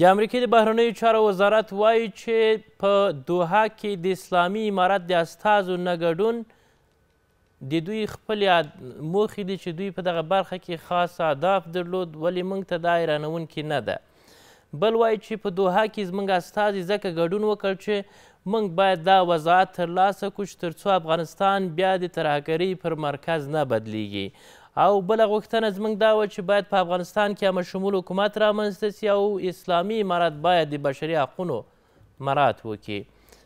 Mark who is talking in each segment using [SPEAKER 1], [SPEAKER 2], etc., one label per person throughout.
[SPEAKER 1] د امریکې د بهرنیو چارو وزارت وایي چې په دوحه کې د اسلامي امارت د استازو نه ګډون د دوی خپلې موخې دي چې دوی په دغه برخه کې خاص اهداف درلود ولې موږ ته دا حیرانوونکې نه ده بل وایي چې په دوحه کې زموږ استازي ځکه ګډون وکړ چې موږ باید دا وضاعت ترلاسه کړو چې تر څو افغانستان بیا د ترهګرۍ پر مرکز نه بدلیږي او بل غوښتنه زموږ دا و چې باید په افغانستان کې هم شمول حکومت رامنځته سي او اسلامي امارت باید د بشري حقونو مراعات وکړي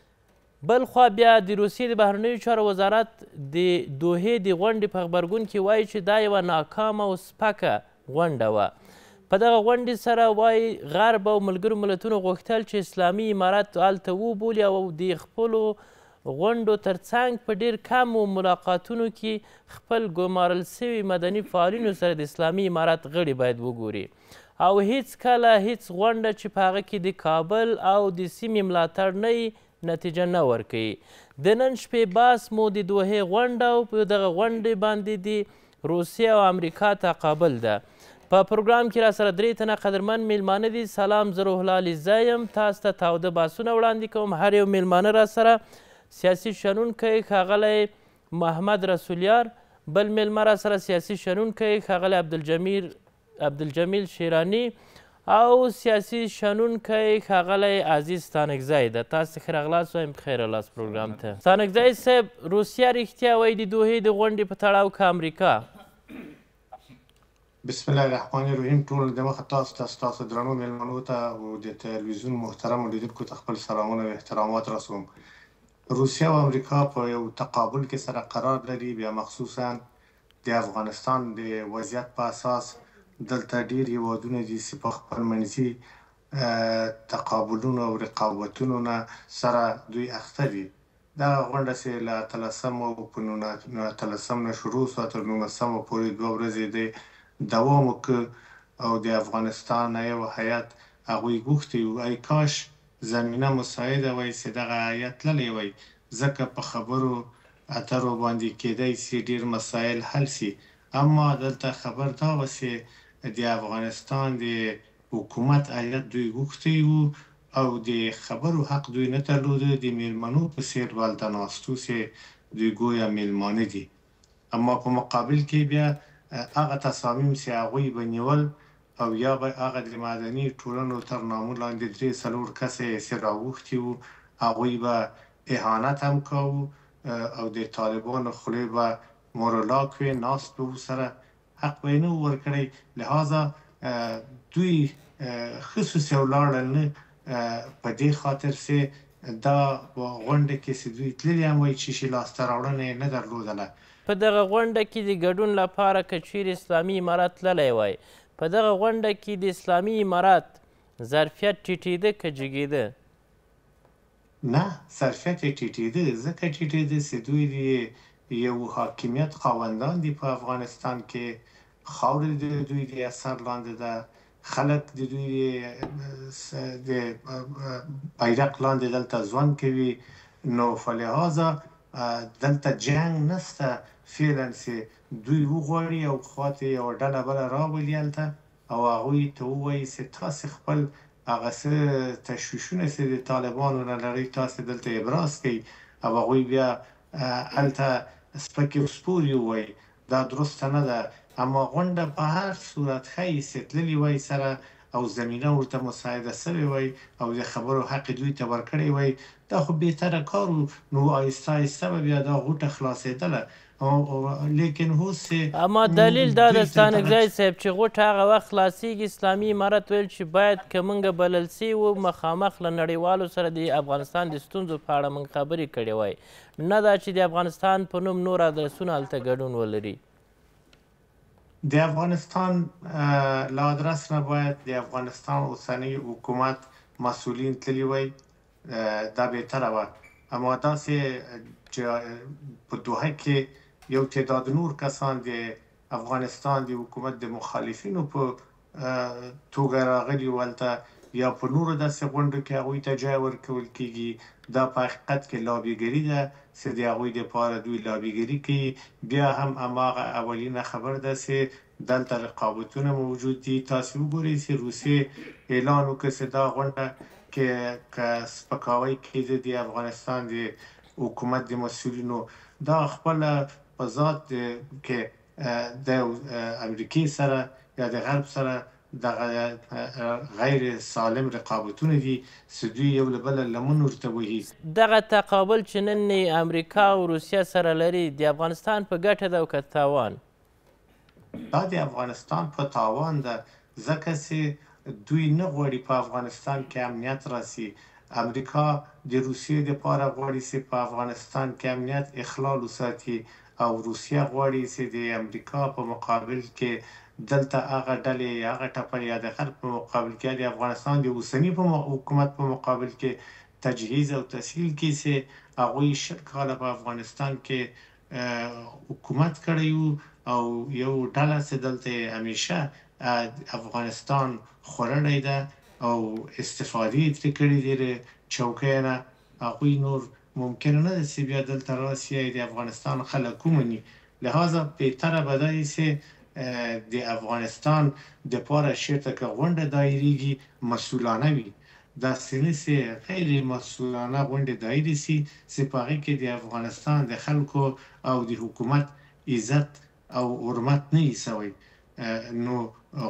[SPEAKER 1] بل خوا بیا د روسیې د بهرنیو چارو وزارت د دوهې د غونډې په غبرګون کې وایي چې دا یوه ناکامه او سپکه غونډه وه په دغه غونډې سره وایي غرب او ملګرو ملتونو غوښتل چې اسلامي امارت هلته وبولي او د خپلو غونډو ترڅنګ په ډیر کمو ملاقاتونو کې خپل ګمارل سوي مدني فعالینو سره د اسلامي امارات غړي باید وګوري او هیڅ کله هیڅ غونډه چې په هغه کې د کابل او د سیمې ملاتړ نه نتیجه نه ورکوي د نن شپې باس مو د دوهې غونډه او په دغه غونډې باندې د روسیې او امریکا تقابل ده په پروګرام کې را سره درې تنه قدرمن میلمانه دي سلام زه روحالله علیزی یم تاسو ته تاوده باسونه وړاندې کوم هر یو میلمانه را سره سیاسي شنونکی ښاغلی محمد رسولیار بل میلمه راسره سیاسي شنونکی ښاغلی عبدالجمیر عبدالجمیل شیراني او سیاسي شنونکی ښاغلی عزیز ستانکزی ده تاسې ښه راغلاست وایم خیر لاس پروګرام ته ستانکزی صاحب روسیه رښتیا وایي د دوهې د غونډې په تړاو
[SPEAKER 2] که امریکا بسم الله الرحمن الرحیم ټول د مخه تاسو ته ستاسو درنو میلمنو ته او د تلویزیون محترمو لیدونکو ته خپل سلامونه او احترامات رسوم روسیه او امریکا په یو تقابل کې سره قرار لري بیا مخصوصا د افغانستان د وضعیت په اساس دلته ډیر یوادونه دي چې په خپل منځي تقابلونو او رقابتونو نه سره دوی اخته دي دا غونډه چې له تلسم او په تلسم نه شروع سو تر نولسم پورې دوه ورځې دی دوام وکړ او د افغانستان یو هیات هغوی غوښتي وای کاش زمینه مساعده وای چې دغه آیت تللی وای ځکه په خبرو اترو باندې کېدای سي ډیر مسایل حل سي اما دلته خبر دا و چې د افغانستان د حکومت آیت دوی غوښتي وو او د خبرو حق دوی نه درلود د میلمنو په سیر ولته ناستو چې دوی ګویا میلمانه دي اما په مقابل کې بیا هغه تصامیم چې هغوی به نیول او یا به هغه د مدني ټولنو تر نامو لاندې درې څلور کسه یې راوښتي وو هغوی به اهانت هم کاوه او د طالبانو خولې به مورلاک وې ناست به سره حق به یې نه ورکړی لهذا دوی خصوصي ولاړل نه په دې خاطر سي دا غونډه کې چې دوی تللی هم وایي چې شي لاسته راوړنه نه درلودله
[SPEAKER 1] په دغه غونډه کې د ګډون لپاره که چیرې اسلامي امارات تللی وای په دغه غونډه کې د اسلامي امارات ظرفیت ټیټېده که جګېده
[SPEAKER 2] نه ظرفیت یې ټیټېده ځکه ټیټېده چې دوی یو حاکمیت خاوندان دي په افغانستان کې خاورې د دوی د اثر لاندې ده خلک د دوی د بیرق لاندې دلته ژوند کوي نو فلهذا دلته جنگ نسته فعلا سي دوی وغواړي او خواته یو ډله بله راولي هلته او هغوی ته ووایي چې تاسې خپل هغه څه تشویشونه چې د طالبانو نه لرئ تاسې دلته ابراز کوئ او هغوی بیا هلته سپکې سپورې ووایي دا درسته نه ده اما غونډه په هر صورت ښایي چې تللي وای سره او زمینه ورته مساعده سوی وای او د خبرو حق دوی ته ورکړی وای دا خو بهتره کار نو آیسته آیسته به بیا دا غوټه خلاصېدله لیکن هوس اما دلیل دا د ستانګزای
[SPEAKER 1] صاحب چې غوټ هغه وخت خلاصيږي اسلامي امارت ویل چې باید کومنګ بلل سی او مخامخ له نړیوالو سره د افغانستان د ستونزو په اړه من خبرې کړې وای نه دا چې د افغانستان په نوم نور ادرسونه هلته ګډون ولري
[SPEAKER 2] د افغانستان له ادرس نه باید د افغانستان اوسنی حکومت مسولین تللی وای دا به تر اما داسې په دوه کې یو تعداد نور کسان د افغانستان د حکومت د مخالفینو په توګه راغلي ولته یا په نورو داسې غونډو کې هغه ته ځای ورکول کیږي دا په حقیقت کې لابیګری ده چې د هغه د پاره دوی لابیګری کوي بیا هم اماغه اولینه خبر ده چې دلته رقابتونه موجود دي تاسو وګورئ چې روسي اعلان وکړ چې دا غونډه کې که سپکاوی کیږي د افغانستان د حکومت د مسولینو دا خپل په ذات کې د امریکای سره یا د غرب سره د غیر سالم رقابتونه دي سدوی یو له بل لمن ورته وهي
[SPEAKER 1] دغه تقابل چې نن امریکا او روسیا سره لري د افغانستان په ګټه ده او که
[SPEAKER 2] تاوان دا د افغانستان په تاوان ده ځکه چې دوی نه غواړي په افغانستان کې امنیت راسي امریکا د روسیې لپاره غواړي چې په افغانستان کې امنیت اخلال وساتي او روسیه غواړي چې د امریکا په مقابل کې دلته هغه ډلې هغه ټپل یا د غرب په مقابل کې د افغانستان د اوسنی په حکومت په مقابل کې تجهیز او تسهیل کې چې هغه شل کاله په افغانستان کې حکومت کړی او یو ډله چې دلته همیشه افغانستان خورړی ده او استفاده یې ترې کړې ده چوکې نه هغه نور ممکن نه است بیا دلته راسیه د افغانستان خلک ومني لهذا بهتره بدای سه د افغانستان د پاره شرته که غونډه دایریږي مسولانه وي دا سینه سي غیر مسولانه غونډه دایری سي سپاره کې د افغانستان د خلکو او د حکومت عزت او حرمت نه یې سوی نو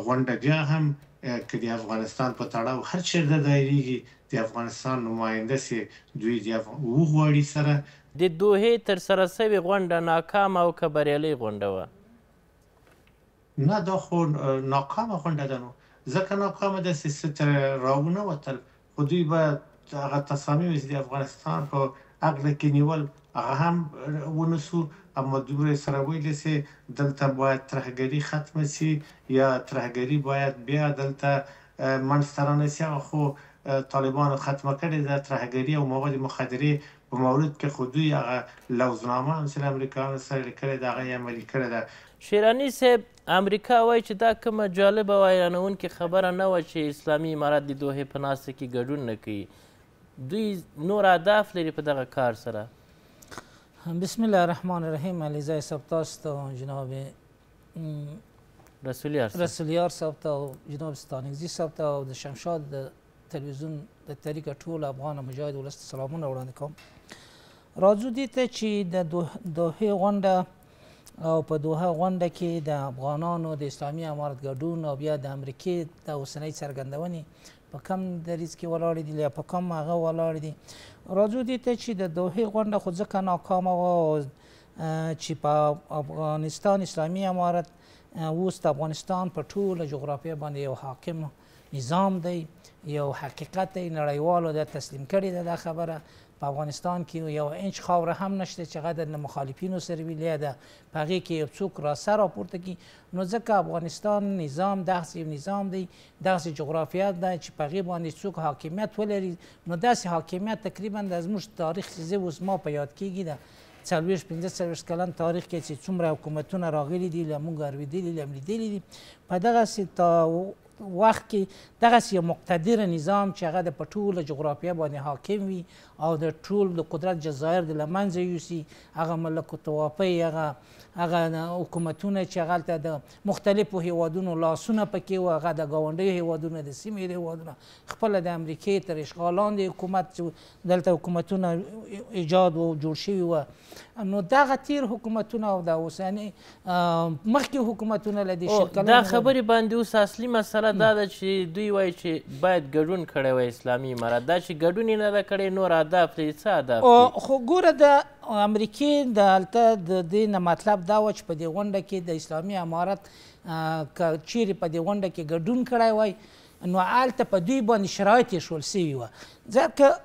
[SPEAKER 2] غونډه بیا هم که د افغانستان په تړاو هر چیرته دایریږي د افغانستان نماینده سي دوی د وغواړي سره
[SPEAKER 1] د دوه تر سره سوي غونډه ناکام او کبریالي غونډه
[SPEAKER 2] و نه دا خو ناکام غونډه ده نو ځکه ناکام ده چې ستر راونه وتل خو دوی به هغه تصامیم د افغانستان په عقل کې نیول هغه هم ونسو اما دومره سره ویلې سي دلته باید ترهګري ختم سي یا ترهګري باید بیا دلته منسترانه سي خو طالبان ختم کړي د ترهګري او مواد مخدري په مورد کې خو دوی هغه لوزنامه سره امریکایانو سره لیکلې دا هغه عملي کړی ده
[SPEAKER 1] شیرانی صاحب امریکا وایي چې دا کومه جالبه او حیرانوونکې خبره نه وه چې اسلامي امارات د دوحې په ناسته کې ګډون نه کوي دوی نور اهداف لري په دغه کار سره
[SPEAKER 3] بسم الله الرحمن الرحیم علیزه صاحب تاسو ته جناب رسولیار صاحب رسولیار صاحب ته جناب ستانګزی صاحب ته او د شمشاد د تلویزیون د طریقه ټول افغان مجاهد ولست سلامونه وړاندې کوم راځو دې ته چې د دوه غونډه او په دوه غونډه کې د افغانانو د اسلامي امارت ګډون او بیا د امریکې د اوسنۍ څرګندونې په کم دریز کې ولاړې دي یا په کم هغه ولاړې دي راځو دې ته چې د دوحې غونډه خو ځکه ناکامه وه چې په افغانستان اسلامي امارت اوس د افغانستان په ټوله جغرافیه باندې یو حاکم نظام دی یو حقیقت دی نړیوالو دا تسلیم کړې ده دا خبره په افغانستان کې یو انچ خاوره هم نشته چې غدر له مخالفینو سره ویلې ده په هغې کې یو څوک را سر راپورته کړي نو ځکه افغانستان نظام داسې یو نظام دی داسې جغرافیه ده چې په هغې باندې څوک حاکمیت ولري نو داسې حاکمیت تقریبا د زموږ تاریخ زه اوس ما په یاد کېږي ده څلوېښت پنځه څلوېښت کلن تاریخ کې چې څومره حکومتونه راغلي دي له موږ اورېدلي له لیدلي دي په دغسې تا وخت کې دغسې یو مقتدر نظام چې هغه د په ټوله جغرافیه باندې حاکم وي او د ټول د قدرت جزایر د لمنځه یوسي هغه ملک توافی هغه هغه حکومتونه چې هلته د مختلفو هیوادونو لاسونه پکې و هغه د ګاونډیو هیوادونه د سیمې د هیوادونه خپله د امریکې تر اشغال لاندې حکومت چې دلته حکومتونه ایجاد و جوړ شوي وه نو
[SPEAKER 1] دغه تیر حکومتونه
[SPEAKER 3] او د اوسني مخکې حکومتونه له دې شکل دا
[SPEAKER 1] خبرې باندې اوس اصلي مسله دا ده چې دوی وایي چې باید ګډون کړی وای اسلامي امارات دا چې ګډون یې نه ده کړی نور ساده پرې څه هدف
[SPEAKER 3] خو ګوره د امریکې د هلته د دې نه مطلب دا و چې په دې غونډه کې د اسلامي امارت که چیرې په دې غونډه کې ګډون کړی وای نو هلته په دوی باندې شرایط یې شول سوي وه ځکه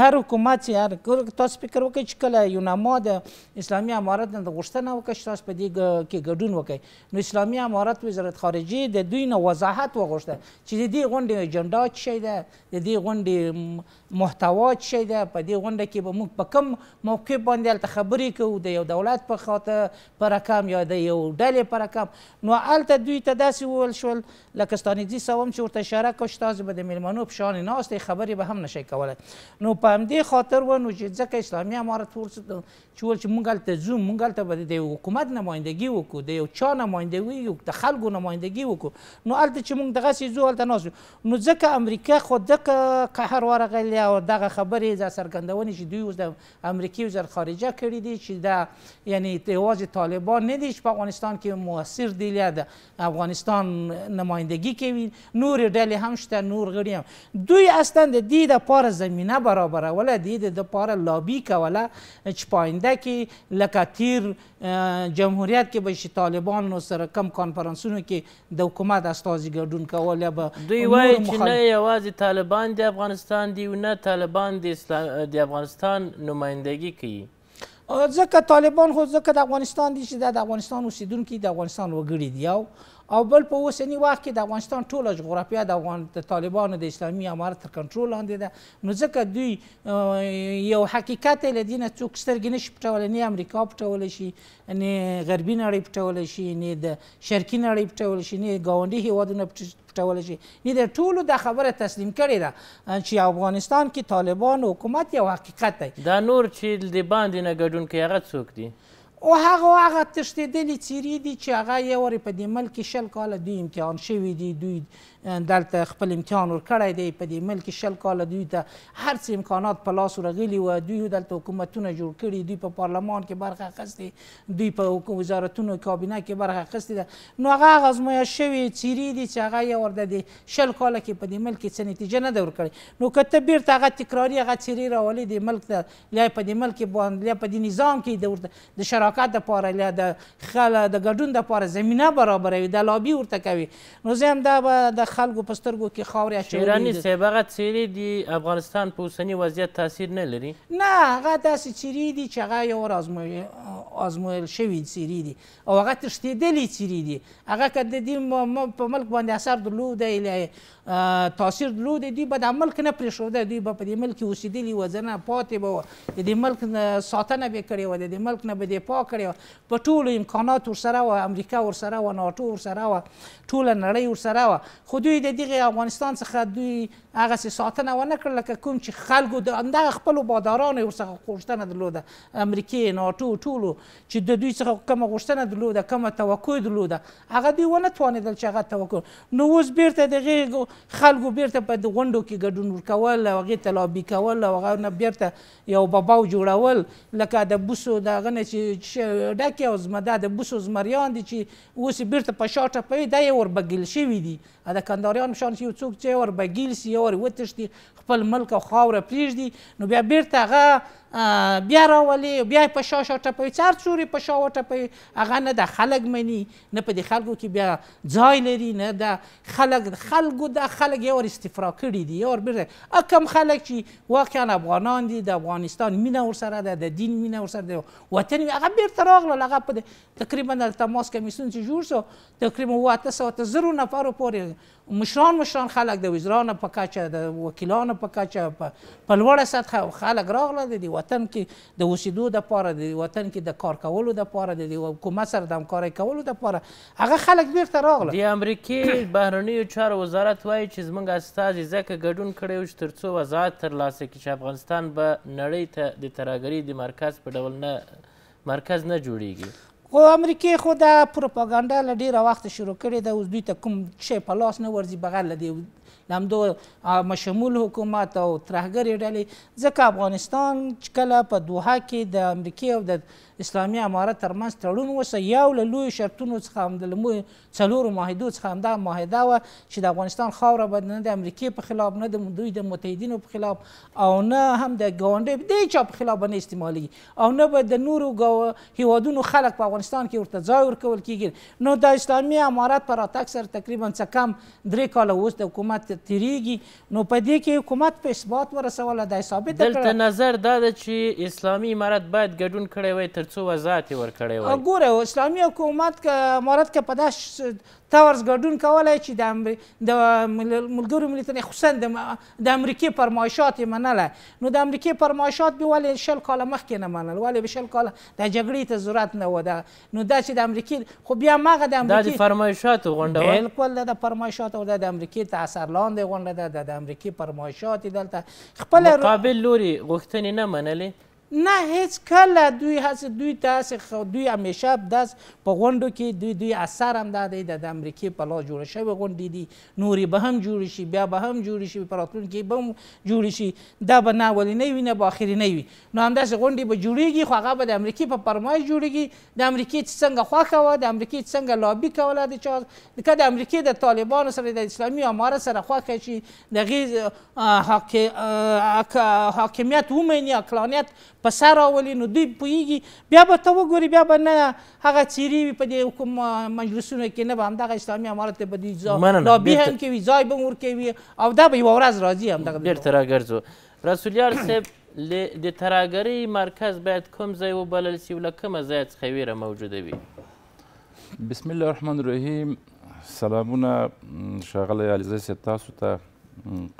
[SPEAKER 3] هر حکومت چې هر تاسو فکر وکړئ چې کله یوناما د اسلامي امارت نه غوښتنه وکړه چې تاسو په دې کې ګډون وکړئ نو اسلامي امارت وزارت خارجي د دوی نه وضاحت وغوښته چې د دې غونډې اجنډا څه شی ده د دې غونډې محتوا څه شی ده په دې غونډه کې به موږ په کوم موقع باندې هلته خبرې کوو د یو دولت په خاطر په رقم یا د یو ډلې په رقم نو هلته دوی ته داسې وویل شول لکه ستانیزي صاحب هم چې ورته اشاره کړه چې تاسو به د میلمنو په شان ناست خبرې به هم نشئ شي کولای نو په همدې خاطر و نو چې ځکه اسلامي امارت ورس چې ول چې مونږ هلته ځو مونږ هلته به د حکومت نمایندګي وکړو د یو چا نمایندګي وکړو د خلکو نمایندګي وکړو نو هلته چې مونږ دغسې ځو هلته ناست نو ځکه امریکا خو دغه قهر ورغلی او دغه خبرې د څرګندونې چې دوی اوس د امریکي وزارت خارجه کړي دي چې د یعنی یوازې طالبان نه دي چې په افغانستان کې موثر دي د افغانستان نمایندګي کوي نور ډلې هم شته نور غړي هم دوی اصلا د دې د لپاره زمینه برابروله د دې دپاره لابی کوله چې پاینده کې لکه تیر جمهوریت کې به شي طالبان سره کم کانفرانسونو کې د حکومت استازي ګډون کول یا به دوی وایي چې نه
[SPEAKER 1] یوازې طالبان د افغانستان دی او نه طالبان د افغانستان نمایندګي کوي
[SPEAKER 3] ځکه طالبان خو ځکه د افغانستان دي چې د افغانستان اوسیدونکي د افغانستان وګړي دي او او بل په اوسني وخت کې د افغانستان ټوله جغرافیه د افغان د طالبانو د اسلامي امارت تر کنټرول لاندې ده نو ځکه دوی یو حقیقت یې له دې نه څوک سترګې نشي پټولی نه امریکا پټولی شي نه غربي نړۍ پټولی شي نه د شرقي نړۍ پټولی شي نه ګاونډي هېوادونه پټولی شي نه د ټولو دا خبره تسلیم کړې ده چې افغانستان کې طالبان حکومت یو حقیقت دی
[SPEAKER 1] دا نور چې د باندې نه ګډون کوي هغه څوک دي
[SPEAKER 3] او هغه هغه تښتېدلې څیرې دي چې هغه یو وارې په دې ملک کې شل کاله دوی امتحان شوي دي دوی دلته خپل امتحان ورکړی دی په دې ملک کې شل کاله دوی ته هر څه امکانات په لاس ورغلي وه دوی دلته حکومتونه جوړ کړي دوی په پارلمان کې برخه اخیستې دوی په وزارتونو کابینه کې برخه اخیستې ده نو هغه هغه ازمویه شوې څیرې دي چې هغه یو ور د شل کاله کې په دې ملک کې څه نتیجه نه ده ورکړې نو که ته بیرته هغه تکراري هغه څیرې راولې دې ملک ته لیا په دې ملک باندې لیا په دې نظام کې د ورته د شراکت مشارکت د پاره له د خل د ګډون د پاره زمينه برابروي د لابي ورته کوي نو زه هم دا د خلکو په سترګو کې خاورې اچولې شیراني صاحب
[SPEAKER 1] هغه څیرې دي افغانستان په اوسني وضعیت تاثیر نه لري نه
[SPEAKER 3] هغه داسې څیرې دي چې هغه یو آزمویل شوي څیرې دي او هغه تښتېدلې څیرې دي هغه که د دې په ملک باندې اثر درلوده تاثیر درلود دوی به د ملک نه پرېښوده دوی به په دې ملک کې اوسېدلي وه زه نه پاتې به وه د دې ملک ساتنه به یې کړې وه د دې ملک نه به دې پاک کړې په ټولو امکانات ورسره وه امریکا ورسره وه ناټو ورسره وه ټوله نړۍ ورسره وه خو دوی د دغې افغانستان څخه دوی هغسې ساتنه ونه کړه لکه کوم چې خلکو د همدغه خپلو بادارانو یې ورڅخه غوښتنه درلوده امریکې ناټو ټولو چې د دوی څخه کومه غوښتنه درلوده کومه توقع درلوده هغه دوی ونه توانېدل چې هغه توقع نو اوس بیرته دغې خلکو بیرته په غونډو کې ګډون ورکول او هغې ته لابي کول او هغه نه بیرته یو بباو جوړول لکه د بوسو د هغه نه چې شډکې او زمده د بوسو زمریان دي چې اوس یې بیرته په شا ټپوي دا یې وربګیل شوي دي د کنداریان شان یو څوک چې ور بګیل سي ور وتشتي خپل ملک او خاوره پریږدي نو بیا بیرته هغه بیا راولي بیا په شا شا ټپوي څار څوري په شا وټپوي هغه نه د خلک مني نه په دې خلکو کې بیا ځای لري نه د خلک خلکو د خلک یو استفرا کړي دي یو بیرته کم خلک چې واقعا افغانان دي د افغانستان مینه ورسره ده د دین مینه ورسره ده وطن هغه بیرته راغله هغه په تقریبا د تماس کمیسیون چې جوړ شو تقریبا واته سو ته زرو نفرو پورې مشران مشران خلک د وزران په کچه د وکیلانو په کچه په لوړه سطحه خلک راغله د وطن کې د اوسېدو دپاره د وطن کې د کار کولو دپاره د حکومت سره د همکارۍ کولو دپاره هغه خلک بیرته راغله
[SPEAKER 1] د امریکې بهرنیو چارو وزارت وایي چې زموږ استازي ځکه ګډون کړی و چې تر څو وضاحت ترلاسه کړي چې افغانستان به نړۍ ته د ترهګرۍ د مرکز په ډول نه مرکز نه جوړیږي
[SPEAKER 3] خو امریکې خو دا پروپاګاندا له ډېره وخته شروع کړې ده اوس دوی ته کوم شی په لاس نه ورځي بغیر له دې د همدو مشمول حکومت او ترهګرې ډلې ځکه افغانستان چې کله په دوحه کې د امریکې او د اسلامي امارت ترمنځ تړون وسه یو له لویو شرطونو څخه هم څلورو معاهدو څخه همدا معاهده وه چې د افغانستان خاوره به نه د امریکې په خلاف نه د دوی د متحدینو په خلاف او نه هم د ګاونډۍ د چا په خلاف به نه استعمالیږي او نه به د نورو هیوادونو خلک په افغانستان کې ورته ځای ورکول کیږي نو د اسلامي امارت پر راتګ سره تقریبا څه کم درې کاله اوس د حکومت تیریږي نو په دې کې حکومت په اثبات ورسوله دی ثابت دلته
[SPEAKER 1] نظر دا ده چې اسلامي امارت باید ګډون کړی وای تر څو وضاحت یې ورکړی وای
[SPEAKER 3] ګوره اسلامي حکومت امارت که په داس تاورز ګډون کولای چې د د ملګرو ملتونو خصوصا د امریکای فرمایشات یې منله نو د امریکای فرمایشات به ولې شل کاله مخکې نه منل ولې به شل کاله د جګړې ته ضرورت نه و ده نو دا چې د امریکای خو بیا مغه د امریکای د
[SPEAKER 1] فرمایشاتو غونډه وه
[SPEAKER 3] بالکل د فرمایشاتو د امریکای ته اثر لاندې غونډه ده د امریکای فرمایشات دلته خپل مقابل
[SPEAKER 1] لوري غوښتنې نه منلې
[SPEAKER 3] نه هیڅ کله دوی هڅه دوی داسې دوی همیشه داس په غونډو کې دوی دوی اثر هم دا دی د امریکې په لاس جوړه شوې غونډې دي نورې به هم جوړې شي بیا به هم جوړې شي په راتلونکي به هم جوړې شي دا به نه اولنۍ وي نه به آخرنۍ وي نو همداسې غونډې به جوړېږي خو هغه به د امریکې په فرمایش جوړېږي د امریکې چې څنګه خوښه وه د امریکې چې څنګه لابي کوله د چا که د امریکې د طالبانو سره د اسلامي اماره سره خوښه شي د هغې حاکمیت ومني عقلانیت په سر راولي نو دوی پوهیږي بیا به ته وګوري بیا به نه هغه څیرې وي په دې حکوم مجلسونو کې نه به همدغه اسلامي امارت ته به دوی لابي هم
[SPEAKER 1] کوي ځای به ورکوي او دا به یوه ورځ راځي همدغه بېرته راګرځو رسولیار صاحب د ترهګرۍ مرکز باید کوم ځای وبلل سي له کومه ځای څخه ویره موجوده وي
[SPEAKER 4] بسم الله الرحمن الرحیم سلامونه ښاغلی علیزی صاحب تاسو ته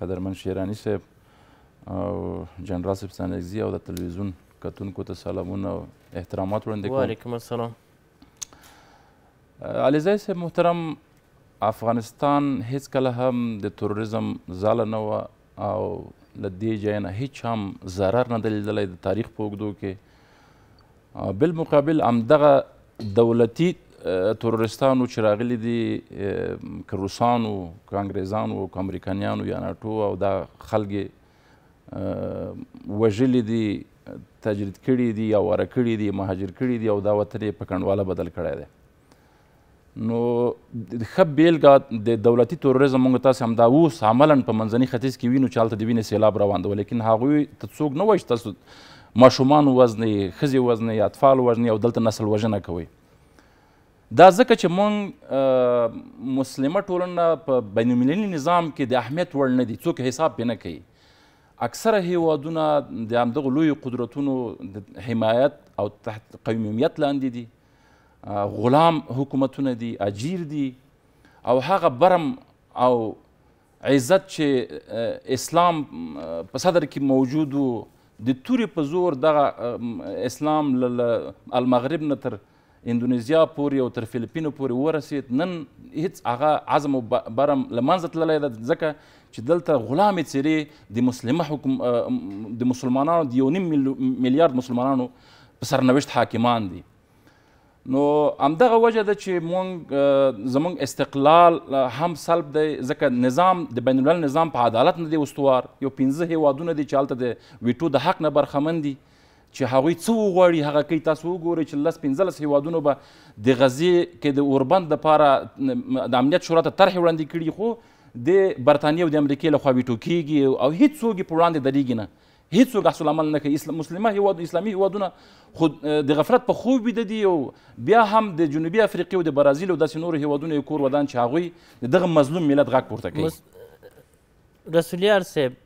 [SPEAKER 4] قدرمن شیراني صاحب جنرال صاحب سانګزي او د تلویزیون کتونکو ته سلامونه او احترامات وړاندې کوم وعلیکم السلام علیزای صاحب محترم افغانستان هیڅکله هم د تروریزم ځاله نه وه او له دې ځای نه هیڅ هم ضرر نه دی لیدلی د تاریخ په اوږدو کې بالمقابل همدغه دولتي تروریستانو چې راغلي دي که روسانو که انګریزانو که امریکانیانو یا ناټو او دا خلک وژلي دي تجرید کړي دي او واره کړي دي مهاجر کړي دي او دا وطن یې په کنډواله بدل کړی دی نو ښه بېلګه د دولتي تروریزم موږ تاسې همدا اوس عملا په منځني ختیځ کې وینو چې هلته د وینې سیلاب روان دی لیکن هغوی ته څوک نه وایي چې تاسو ماشومان ووژنئ ښځې ووژنئ اطفال ووژنئ او دلته نسل وژنه کوئ دا ځکه چې موږ مسلمه ټولنه په بین المللي نظام کې د اهمیت وړ نه دي څوک حساب پې نه کوي اکثره هیوادونه د همدغو لویو قدرتونو د حمایت او تحت قیمومیت لاندې دي غلام حکومتونه دي اجیر دي او هغه برم او عزت چې اسلام په صدر کې موجود د تورې په زور دغه اسلام المغرب نه تر اندونیزیا پورې او تر فلیپینو پورې ورسید نن هیڅ هغه عزم او برم له منځه تللی ده ځکه چې دلته غلامې څېرې د مسلمه حکم د مسلمانانو د یو نیم میلیارد مسلمانانو په سرنوشت حاکمان دي نو همدغه وجه ده چې مونږ زمونږ استقلال هم سلب دی ځکه نظام د بین الالملل نظام په عدالت نه دی استوار یو پنځه هیوادونه دي چې هلته د ویټو د حق نه برخمن دي چې هغوی څه وغواړي هغه کوي تاسو وګورئ چې لس پنځلس هیوادونو به د غزې کې د اوربند دپاره د امنیت شورا ته طرحې وړاندې کړي خو د برتانیې او د امریکې له خوا ویټو کیږي او هیڅ څوک یې په وړاندې دریږي نه هیڅ څوک اصل عمل نه کوي اسلام مسلمه هیواد اسلامي هیوادونه خو د غفلت په خوب بیده دي او بیا هم د جنوبي افریقې او د برازیل او داسې نورو هیوادونو یې کور ودان چې هغوی د دغه مظلوم ملت غږ پورته کوي مس...
[SPEAKER 1] رسولیار صاحب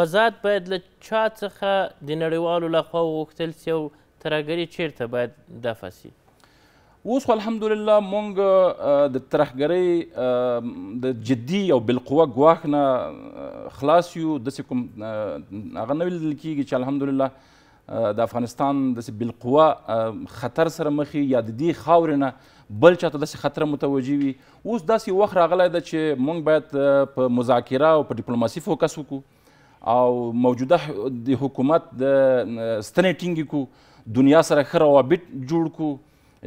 [SPEAKER 1] وزارت باید له چا څخه د نړیوالو لخوا وغوښتل سي او ترهګري چیرته باید دفع سي
[SPEAKER 4] اوس خو الحمدلله مونږ د ترهګرۍ د جدي او بالقوه ګواښ نه خلاص یو داسې کوم هغه نه ویل کېږي چې الحمدلله د افغانستان داسې بالقوه خطر سره مخ یا د دې خاورې نه بل چاته داسې خطر متوجه وي اوس داسې وخت راغلی ده چې مونږ باید په مذاکره او په ډیپلوماسي فوکس وکړو او موجوده د حکومت د ستنې ټینګې کړو دنیا سره ښه روابط جوړ کړو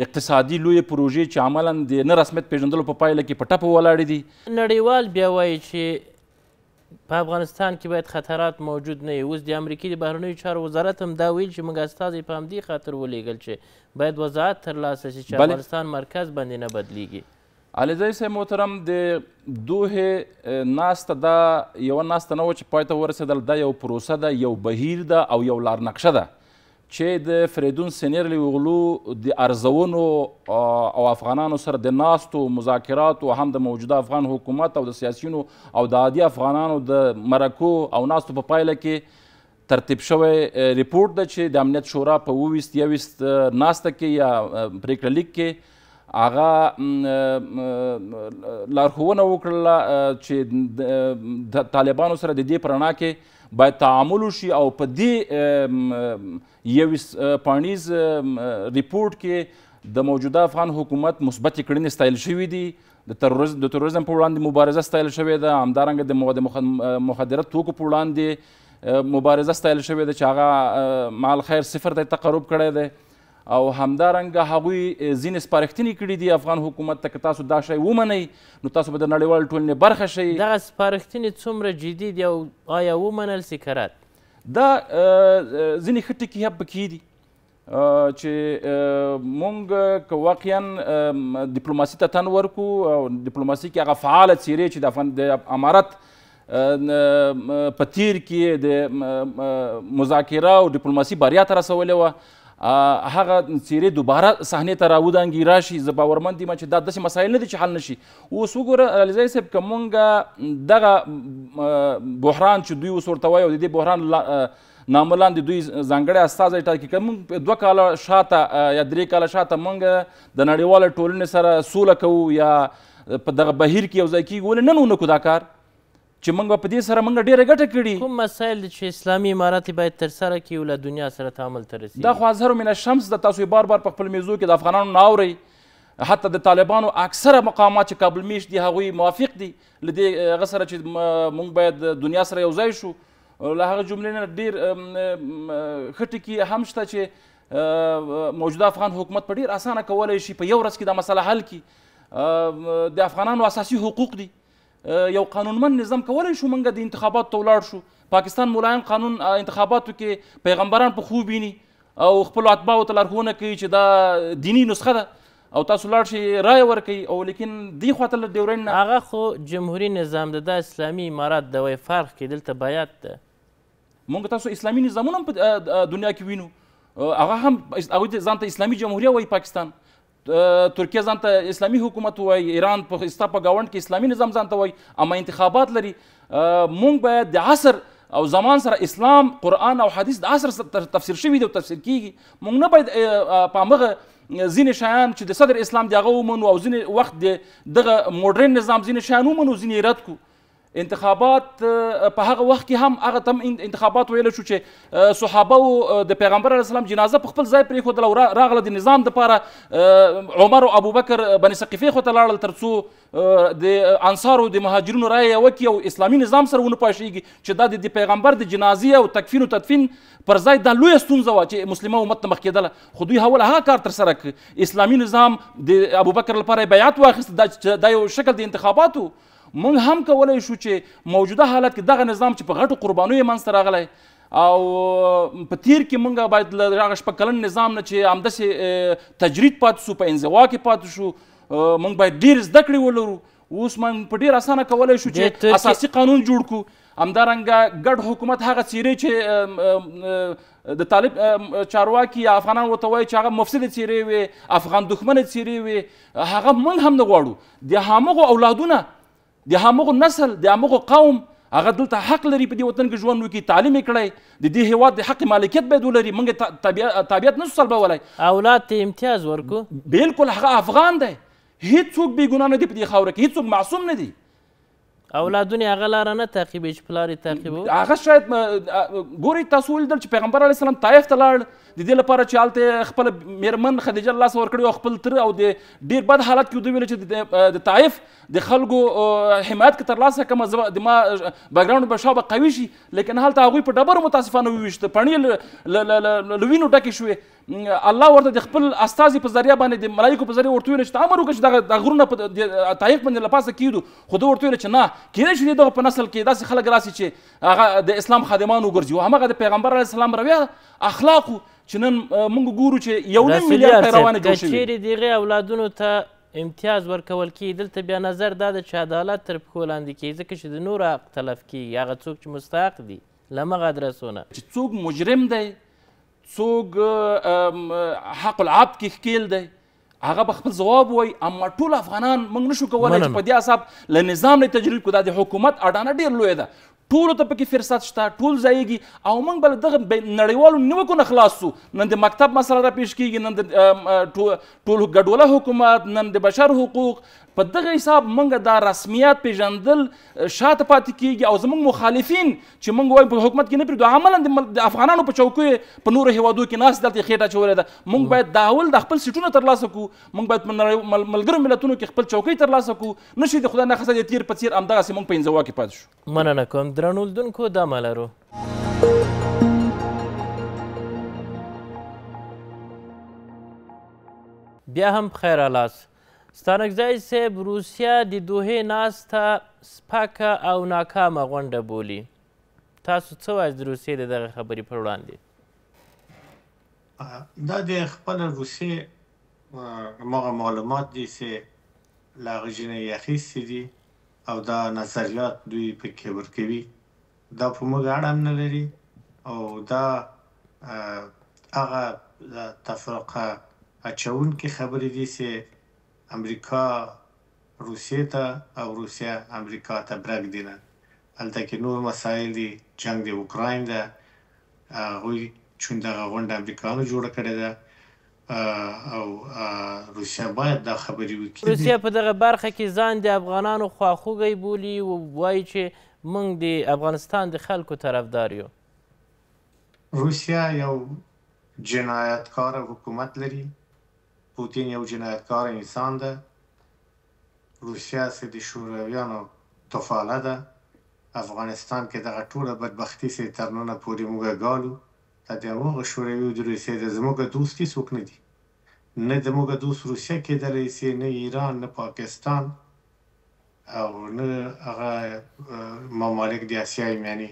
[SPEAKER 4] اقتصادي لوی پروژې چې عملا د نه رسمیت پیژندلو په پا پایله کې په ټپه ولاړې دي
[SPEAKER 1] نړیوال بیا وایي چې په افغانستان کې باید خطرات موجود نه وي اوس د امریکې د بهرنیو چارو وزارت هم دا ویل چې موږ استازی په همدې خاطر ولیږل چې باید وضاحت ترلاسه شي چې افغانستان مرکز باندې
[SPEAKER 4] نه بدلیږي علیزی صاحب محترم د دوه ناسته دا یوه ناسته نه وه چې پای ته ورسېدل دا یو پروسه ده یو بهیر ده او یو لارنقشه ده چې د فریدون سینیرلی وغلو د ارزونو او افغانانو سره د ناستو مذاکراتو هم د موجوده افغان حکومت او د سیاسیونو او د عادي افغانانو د مرکو او ناستو په پایله کې ترتیب شوی ریپورت ده چې د امنیت شورا په اوویست یویست ناسته کې یا پریکړه لیک کې هغه لارښوونه وکړله چې د طالبانو سره د دې په رڼا کې باید تعامل وشي او په دې یویس پاڼیز ریپورت کې د موجوده افغان حکومت مثبت کړنې ستایل شوې دي د تروریزم د تروریزم په وړاندې مبارزه ستایل شوې ده همدارنګه د مواد مخدره توکو په وړاندې مبارزه ستایل شوې ده چې هغه مال خیر صفر ته تقرب کړی دی او همدارنګه هغوی ځینې سپارښتنې کړي دي افغان حکومت ته که تاسو دا شی ومنئ نو تاسو به د نړیوالې ټولنې برخه شئ دغه سپارښتنې څومره جدي دي او آیا ومنل سي که دا ځینې ښه ټکي هم پکې دي چې مونږ که واقعا ډیپلوماسي ته تن ورکو او ډیپلوماسي کې هغه فعاله څیرې چې د افغان د امارت په تیر کې د مذاکره او ډیپلوماسي بریا ته رسولې وه هغه څیرې دوباره صحنې ته راودانګي راشي زه باورمند یم چې دا داسې مسایل نه دي چې حل نشي اوس وګوره علیزی صاحب که مونږ دغه بحران چې دوی اوس ورته وایي او د دې بحران ناملان د دوی ځانګړی استازی ټاکي که موږ دوه کاله شاته یا درې کاله شاته موږ د نړیواله ټولنې سره سوله کوو یا په دغه بهیر کې یو ځای کېږو ولې نن ونکړو دا کار چې موږ په دې سره موږ ډیره ګټه کړي کوم مسایل چې اسلامي امارات باید تر سره کړي او له دنیا سره تعامل ته رسیږي دا خو اظهر من الشمس د تاسو بار بار په خپل میزو کې د افغانانو ناوري حتی د طالبانو اکثره مقامات چې کابل میش دي هغوی موافق دي له دې هغه سره چې موږ باید دنیا سره یو ځای شو له هغه جملې نه ډېر ښه ټکي هم شته چې موجوده افغان حکومت په ډېر اسانه کولی شي په یو ورځ کې دا مسله حل کړي د افغانانو اساسي حقوق دي یو قانونمن نظام کولای شو منګه د انتخاباتو ته ولاړ شو پاکستان ملایم قانون انتخاباتو کې پیغمبران په خوب ویني او خپل اتباعو ته لارښوونه کوي چې دا دینی نسخه ده او تاسو لاړ شئ رای ورکړئ او لیکن دی خواته له ډیورین نه هغه خو جمهوري نظام د دا اسلامي امارات د وی فرق کې دلته بیات ده مونږ تاسو اسلامي نظامونه په دنیا کې وینو هغه هم هغوی ځان ته اسلامي جمهوریه وایي پاکستان ترکیه ځان ته اسلامي حکومت وای ایران په ستا په ګاونډ کې اسلامي نظام ځان ته وای اما انتخابات لري مونږ باید د عصر او زمان سره اسلام قرآن او حدیث د عصر تفسیر شوي دی او تفسیر کیږي مونږ نه باید په همغه ځینې شیان چې د صدر اسلام د هغه ومنو او ځینې وخت د دغه مډرن نظام ځینې شیان ومنو ځینې رد کړو انتخابات په هغه وخت کې هم هغه تم انتخابات ویل شو چې صحابه او د پیغمبر علی السلام جنازه په خپل ځای پرې خودل او راغله د نظام د لپاره عمر او ابوبکر بن ثقيفه خو ته لاړل ترڅو د انصار او د مهاجرینو رائے وکي او اسلامي نظام سره ونه پښیږي چې دا د پیغمبر د جنازې او تکفین او تدفین پر ځای د لوی ستونزه و چې مسلمان امت مخ کېدله خو دوی هول هغه کار تر سره اسلامي نظام د ابوبکر لپاره بیعت واخیست دا یو شکل د انتخاباتو مونږ هم کولای شو چې موجوده حالت کې دغه نظام چې په غټو قربانیو منځته راغلی او په تیر کې مونږ باید هغه شپږ کلن نظام نه چې همداسې تجرید پاتې شو په انزوا کې پاتې شو مونږ باید ډېر زده کړې ولرو اوس مونږ په ډېر اسانه کولی شو چې اساسي قانون جوړ کړو همدارنګه ګډ حکومت هغه څیرې چې د طالب چارواکي یا افغانان ورته وایي چې هغه مفسده څیرې وي افغان دښمنه څیرې وي هغه موږ هم نه غواړو د همغو اولادونه د همغه نسل د همغه قوم هغه دلته حق لري په دې وطن کې ژوند وکړي تعلیم یې کړی د دې هیواد د حق مالکیت باید ولري موږ طبیعت نشو سلبولی اولاد ته امتیاز ورکو بلکل هغه افغان دی هیڅوک بېګناه نه دی په دې خاوره کې هیڅوک معصوم نه دی اولادونه هغه لاره نه
[SPEAKER 1] تعقیبوي چې پلار یې
[SPEAKER 4] تعقیبوي هغه شاید ګورئ تاسو ولیدل چې پیغمبر علیه السلام طایف ته لاړ د دې لپاره چې هلته خپل میرمن خدیجه الله سره ورکړی او خپل تر او د ډیر بد حالت کې دوی ویل چې د طایف د خلکو حمایت کې ترلاسه کړم زه د ما بیکګراوند به شابه قوي شي لیکن هلته هغوی په ډبرو متاسفانه وویشته پڼې لوینو ډکې شوې الله ورته د خپل استازي په ذریعه باندې د ملایکو په ذریعه ورته ویل چې امر وکړه چې دغه غرونه په طایف باندې لپاسه کیدو خو دوی ورته ویل چې نه کېدای شي دغه په نسل کې داسې خلک راسي چې هغه د اسلام خادمان وګرځي او همغه د پیغمبر علیه السلام رویه اخلاق چې نن موږ ګورو چې یو نیم میلیارد پیروانه جوړ شوي چیرې دغه اولادونو ته
[SPEAKER 1] امتیاز ورکول کی دلته بیا نظر دا د عدالت تر پښو لاندې کی ځکه چې د نور حق تلف
[SPEAKER 4] کی هغه څوک چې مستحق دي لمغه درسونه چې څوک مجرم دی څوک حق العبد کې ښکیل دی هغه به خپل ځواب وای اما ټول افغانان موږ نشو کولای چې په دې حساب له نظام نه تجربه کو دا د حکومت اډانه ډیر لوی ده ټولو ته پکې فرصت شته ټول ځایږي او موږ بل دغه نړیوالو نیوکو نه خلاص شو نن د مکتب مسله را پیش کیږي نن د ټولو ګډوله حکومت نن د بشر حقوق په دغه حساب موږ دا رسمیات پیژندل شاته پاتې کیږي او زموږ مخالفین چې موږ وایو په حکومت کې نه پریږدو عملا د افغانانو په چوکیو په نورو هیوادو کې ناست دلته خېټه اچولې ده موږ باید دا اول د خپل سیټونه ترلاسه کړو موږ باید ملګرو ملتونو کې خپل چوکۍ ترلاسه کړو نه شي د خدای ناخواسته د تیر په څیر همدغسې موږ په انزوا کې پاتې شو مننه کوم درنو لیدونکو دمه لرو
[SPEAKER 1] بیا هم خیر لاس ستانکزی صاحب روسیه د دوهې ناسته سپکه او ناکامه غونډه بولي تاسو څه وایئ د روسیې د دغه خبرې پر وړاندې
[SPEAKER 2] دا د خپل روسیې هماغه معلومات دي چې له هغه ژنې یې اخیستي دي او دا نظریات دوی پکې ورکوي دا په موږ اړه هم نه لري او دا هغه تفرقه اچونکې خبرې دي چې امریکا روسیې ته او روسیه امریکا ته برګ دي نه هلته کې نور مسایل دي جنگ د اوکراین ده هغوی چون دغه غونډه امریکایانو جوړه کړې ده او روسیه باید دا خبرې وکړي
[SPEAKER 1] روسیه په دغه برخه کې ځان د افغانانو خواخوږی بولي او وایي چې موږ د افغانستان د خلکو طرفدار یو
[SPEAKER 2] روسیه یو جنایتکار حکومت لري پوتین یو جنایتکار انسان ده روسیه سه د شورویانو تفاله ده افغانستان کې دغه ټوله بدبختی سه تر ننه پورې موږ ګالو دا د هغه شوروي د روسیې د زموږ دوست هیڅوک نه دي نه زموږ دوست روسیه کېدلی سي نه ایران نه پاکستان او نه هغه ممالک د اسیا یعنې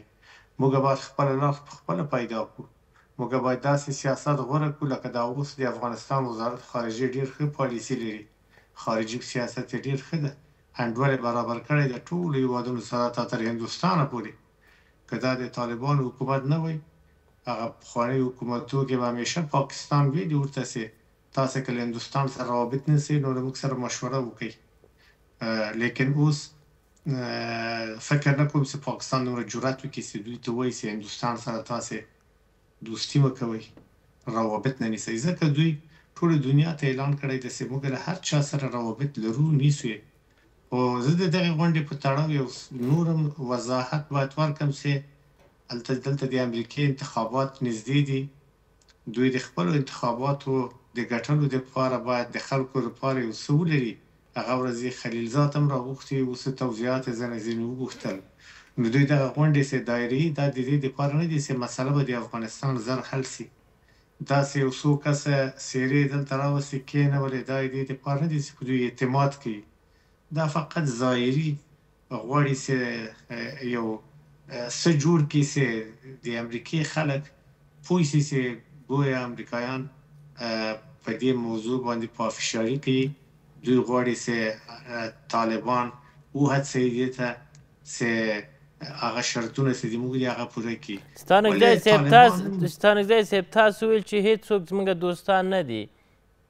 [SPEAKER 2] موږ باید خپله لار پخپله پیدا کړو موږ باید داسې سیاست غوره کړو لکه دا اوس د افغانستان وزارت خارجه ډېر ښه پالیسي لري خارجي سیاست یې ډېر ښه ده انډول برابر کړی د ټولو هېوادونو سره تا تر هندوستانه پورې که دا د طالبانو حکومت نه وای هغه پخواني حکومتو کې به همیشه پاکستان ویلي ورته سي تاسو که له هندوستان سره رابط نه سي نو له موږ سره مشوره وکړي لیکن اوس فکر نه کوم چې پاکستان نور جرأت وکړي چې دوی ته وایي چې هندوستان سره تاسو دوستي وکوي روابط نه نیسي ځکه دوی ټول دنیا ته اعلان کړی دی چې موږ له هر چا سره روابط لرو نیسو او زه د دغه غونډې په تړاو یو نورم وضاحت باید ورکم چې الته دلته د امریکې انتخابات نږدې دي دوی د خپل انتخاباتو د ګټلو لپاره باید د خلکو لپاره یو څه ولري هغه ورځې خلیل زاد هم راغوښتي اوس توضیحات یې ځنې ځینې وغوښتل نو دوی دغه غونډې سي دایرې دا د دې لپاره نه دي چې مسله به د افغانستان زر حل سي دا سي یو څو کسه سیرې دلته راوستي کېنولې دا د دې لپاره نه دي چې دوی اعتماد کوي دا فقط ظاهري غوړي سي یو څه جوړ کی سي د امریکای خلک پوي سي سي ګویا امریکایان په دې موضوع باندې په فشاری کې دوی غواړي سي طالبان او هڅه یې ته سي هغه شرطونه سي موږ یې هغه پوره کی ستانګدې سپ تاسو
[SPEAKER 1] ستانګدې سپ تاسو ویل چې هیڅ څوک زموږ دوستان نه دي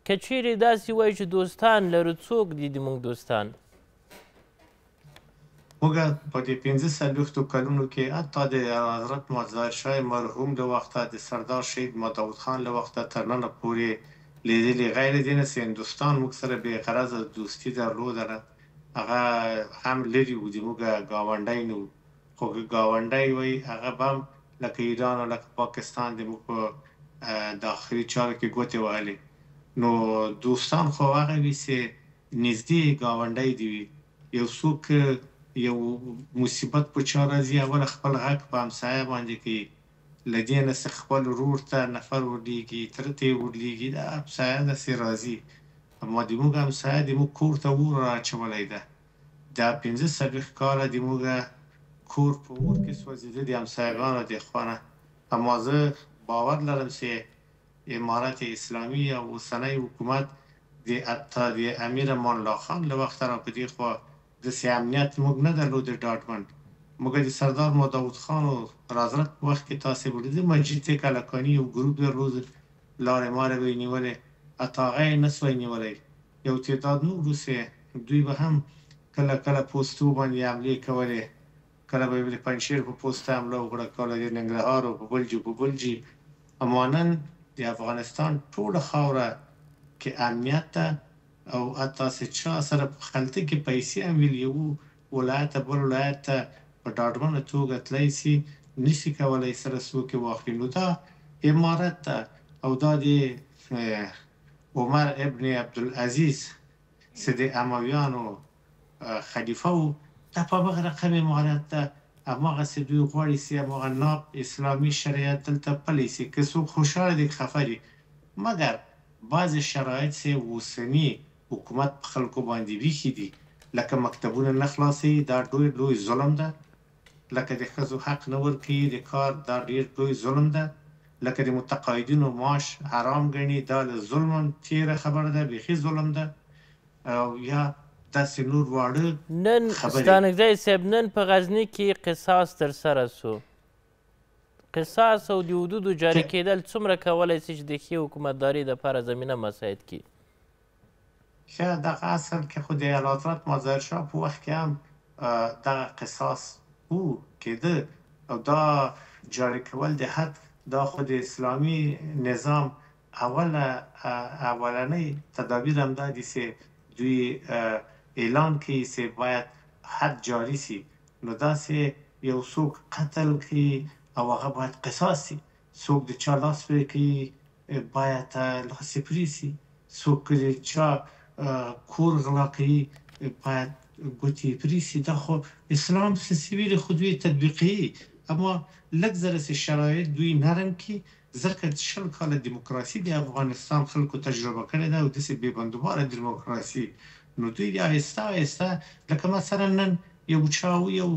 [SPEAKER 1] کچېری داسې وای چې دوستان لرو څوک دي
[SPEAKER 2] زموږ دوستان موږ په دې پنځه څلوېښتو کلونو کې حتی د حضرت معظر شاه مرحوم له وخته د سردار شهید مداود خان له وخته تر ننه پورې لیدلي غیر دې نه چې هندوستان موږ سره بې غرضه دوستي درلودله هغه هم لرې و د موږ ګاونډی نه خو ګاونډی وي هغه به هم لکه ایران او لکه پاکستان د موږ په داخلي چارو کې ګوتې وهلې نو دوستان خو هغه وي چې نږدې ګاونډی دی وي یو څوک یو مصیبت په چا راځي اول خپل حق په همسایه باندې کوي لدې نه څخه خپل ورور ته نفر ورلیږي ترته ورلیږي دا همسایه د سي راځي اما د موږ همسایه د موږ کور ته ور راچولې ده دا پنځه سلویښت کاله د موږ کور په اور کې سوځېده د همسایګانو د خوانه اما زه باور لرم چې امارت اسلامي او اوسنی حکومت د اتا د امیر امان الله خان له وخته را په دې خوا دسی امنیت موږ نه درلود ډاډمن مګر د سردار مداوود خان او حضرت په وخت کې تاسو بولیدې مسجد ته کلکانی یو ګروپ درلود لارې مارې به نیولې اتاغه نه سوې نیولې یو تعداد نور روسیې دوی به هم کله کله پوسټو باندې حمله کولې کله به د پنځیر په پوسټ حمله وکړه کله د ننګرهار او په بلجی په بلجی امانن د افغانستان ټول خاوره کې امنیت ته او حتی چې چا سره په خلطه کې پیسې هم ویل یو ولایت ته بل ولایت ته په ډاډمنه توګه تللی سي نشي کولی سره څوک یې واخلي نو دا امارت ده او دا د عمر ابن عبدالعزیز چې د امویانو خلیفه و دا په هغه رقم امارت ده هماغسې دوی غواړي سي هماغه ناب اسلامي شریعت دلته پلی سي که څوک خوشحاله دي خفه دي مګر بعضې شرایط سي اوسني حکومت په خلکو باندې ویخي دي لکه مکتبونه نه خلاصي دا ډوی لوی ظلم ده لکه د خزو حق نه ورکي د کار دا ډیر لوی ظلم ده لکه د متقاعدینو معاش حرام ګڼي دا له ظلم تیر خبر ده بيخي ظلم ده او یا داسې نور واړه نن ستانګزی
[SPEAKER 1] صاحب نن په غزنی کې قصاص تر سره سو قصاص او د حدودو جاري کېدل څومره کولای شي چې د ښې حکومتدارۍ دپاره زمینه مساعد کړي
[SPEAKER 2] ښه دغه اصل کې خو د حضرت مظهرشاه په وخت کې هم دغه قصاص وو کېده او دا جاري کول د حد دا خو د اسلامي نظام اول اولنۍ تدابیر هم دا دي چې دوی اعلان کوي چې باید حد جاري سي نو داسې یو څوک قتل کړي او هغه باید قصاص سي څوک د چا لاس پرې کوي باید لاس یې پرې سي څوک د چا کور غلا کوي باید ګوتې پریسي دا خو اسلام سیویل خودوی تطبیقي اما لږ زره سي شرایط دوی نرم کی ځکه چې شل کال دیموکراسي د افغانستان خلکو تجربه کړې ده او د سي بې بندوبار دیموکراسي نو دوی د آهسته آهسته لکه مثلا نن یو چاو یو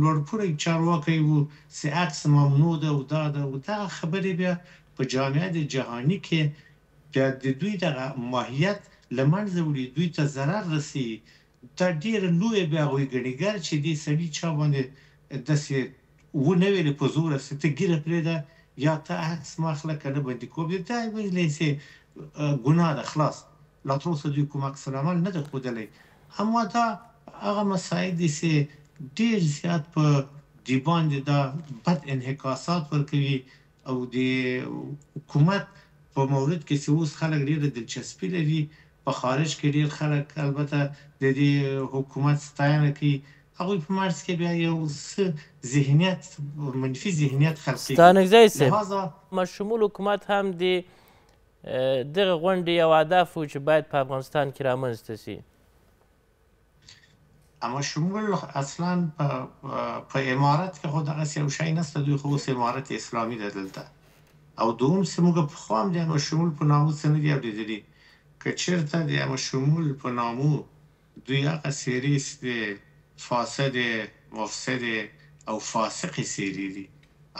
[SPEAKER 2] لوړپوړی چارواکی وو سي اکس ممنوع ده او دا ده او دا خبرې بیا په جامعه جهانی کې د دوی د ماهیت لمنځه وړي دوی ته zarar رسي دا ډیره لوی بیا وي ګړيګر چې دې سړي چا باندې د سې ونه ویلې په زور سره ته ګیره پرې ده یا ته عکس مخله کنه باندې کوب دې ته ویلې سي ګناه ده خلاص لا تر اوسه دوی کوم عکس العمل نه ده خودلې اما دا هغه مسایل دي چې ډیر زیات په دی باندې دا بد انحکاسات ورکوي او د حکومت په مورید کې چې اوس خلک ډیره دلچسپي لري په خارج کې ډیر خلک البته د دې حکومت ستاینه کوي هغه په مرز کې بیا یو ذهنیت منفي ذهنیت خلقي ستانګزای سي
[SPEAKER 1] مشمول حکومت هم دی دغه غونډې یو هدف و چې باید په افغانستان کې رامنځته شي
[SPEAKER 2] اما شمول اصلا په په امارت کې خو دغه یو شی نسته دوی خو امارت اسلامي ده دلته او دوم سموږ په خوام دي نو شمول په ناموس نه دی اوریدلی که چرته د یو شمول په نامو دوی هغه سیرې چې فاسد مفسد او فاسق سیرې دي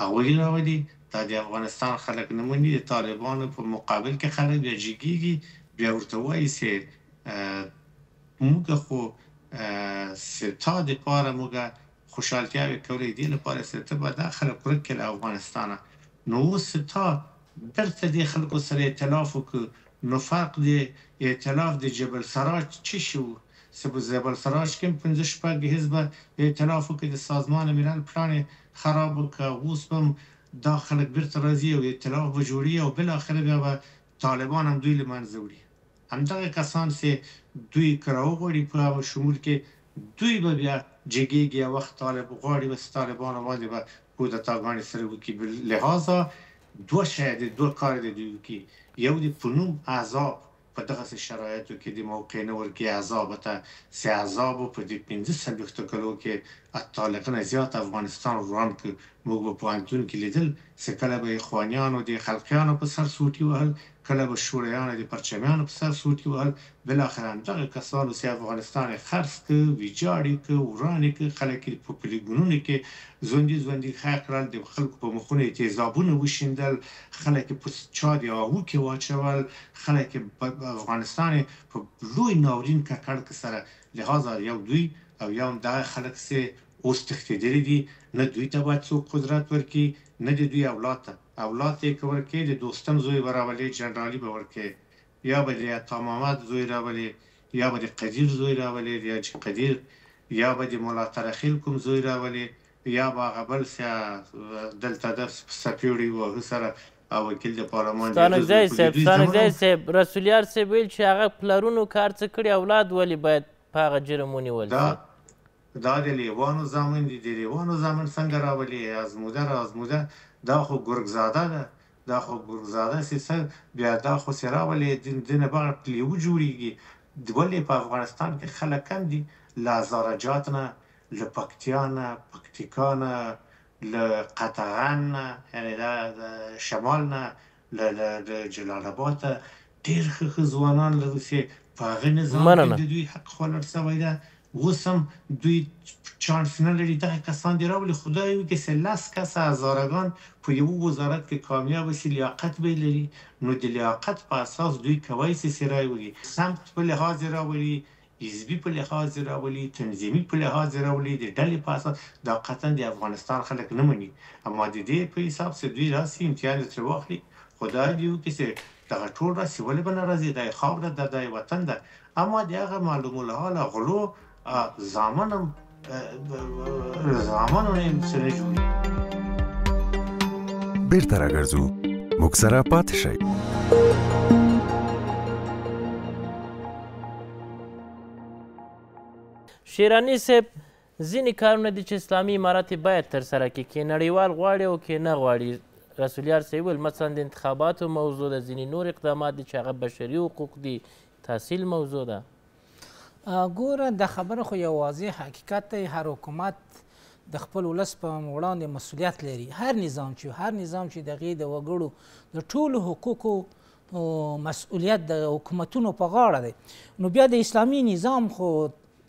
[SPEAKER 2] هغوی راوړي دا د افغانستان خلک نمونې د طالبانو په مقابل کې خلک بیا جګیږي بیا ورته وایي چې موږ خو ستا دپاره موږ خوشحالتیاوې کولی دي لپاره چې ته به دا خلک ورک کړې له افغانستانه نو اوس ستا بیرته دې خلکو سره اعتلاف وکړو نفاق دی ائتلاف د جبل سراج چی شو سبو جبل سراج کې 15 شپږ حزب ائتلاف کې د سازمان ملل پلان خراب وکړ اوس هم داخله بیرته راځي او ائتلاف به جوړي او بل اخر بیا به طالبان هم دوی له منځه وړي همدغه کسان چې دوی کراو غوړي په شمول کې دوی به بیا جګیږي وخت طالب غوړي وس طالبان باندې به کودتاګانې سره وکړي لہذا دوه شاید دوه کار دي دوی کې یو د پنوم عذاب په دغه شرایطو کې د موقعنه ورکی عذاب ته سي عذاب په دې 15 سلوخته کلو کې اطالقه نه زیات افغانستان روان ک موږ په پوانتون کې لیدل سکه له خوانیانو د خلقیانو په سر سوټي وهل کله به شورویانو د پرچمیانو په سر سوټي وهل بالاخره همدغه کسانو سي افغانستان یې خرڅ که ویجاړې که ورانې که خلک یې په پلیګونونو کې ژوندي ژوندي ښخ کړل د خلکو په مخونو یې تیزابونه وشیندل خلک په چاد یا اوو کې واچول خلک په افغانستان په لوی ناورین ککړ کې سره لهدا یو دوی او یو دغه خلک سي اوس تختیدلې دي نه دوی ته باید څوک قدرت ورکړي نه د دوی اولاد ته اولاد یې که ورکې د دوستم زوی به راولې جنرالي به ورکې یا به د تامامد زوی راولې یا به د قدیر زوی راولې یا چې قدیر یا به د مولا ترخیل کوم زوی راولې یا به هغه بل څه دلته د سپیوړي وهه سره او وکیل د پارلمان ستانګزی صاحب ستانګزی
[SPEAKER 1] صاحب رسولیار صاحب ویل چې هغه پلرونو کار څه کړي اولاد ولې باید
[SPEAKER 2] په هغه جرم ونیول دا دا د لیوانو زامن دي د لیوانو زامن څنګه راولي ازموده را ازموده دا خو ګورګزاده ده دا خو ګورګزاده سیسه بیا دا خو سراولې دین دینه بغه کلیو جوړیږي د ولې په افغانستان کې خلک کم دي لازارجات نه لپکتیا نه پکتیکا نه لقطغان نه یعنی دا شمال نه ل جلال آباد ډیر ښه ځوانان لري چې په غنځ د دوی حق خلل سوی ده وسم دوی چانس نلري دغه کسان دی راولي خدای وکړي چې لاس کسه هزارګان په یو وزارت کې کامیاب شي لیاقت به لري نو د لیاقت په اساس دوی کوي چې سرای وي سمت په لحاظ راولي حزبي په لحاظ راولي تنظیمي په لحاظ راولي د ډلې په اساس د قطن د افغانستان خلک نه مني اما د دې په حساب څه دوی راسي امتیاز تر واخلي خدای دې وکړي چې دغه ټول راسي ولې به ناراضي دی خاور د دای وطن ده اما دغه معلومه له حاله غلو زامنم زمان ونیم سره جوړي
[SPEAKER 4] بیرته راګرځو موږ سره پاتې شئ
[SPEAKER 1] شیرانی صاحب ځینې کارونه دي چې اسلامي امارات باید ترسره کړي کې نړیوال غواړي او کې نه غواړي رسولیار صاحب ویل مثلا د انتخاباتو موضوع ده ځینې نور اقدامات دي چې هغه بشري حقوق دي تحصیل موضوع ده
[SPEAKER 3] ګوره د خبره خو یو واضح حقیقت دی هر حکومت د خپل ولس په وړاندې مسؤلیت لري هر نظام چې هر نظام چې د هغې د وګړو د ټولو حقوقو مسؤلیت د حکومتونو په غاړه دی نو بیا د اسلامي نظام خو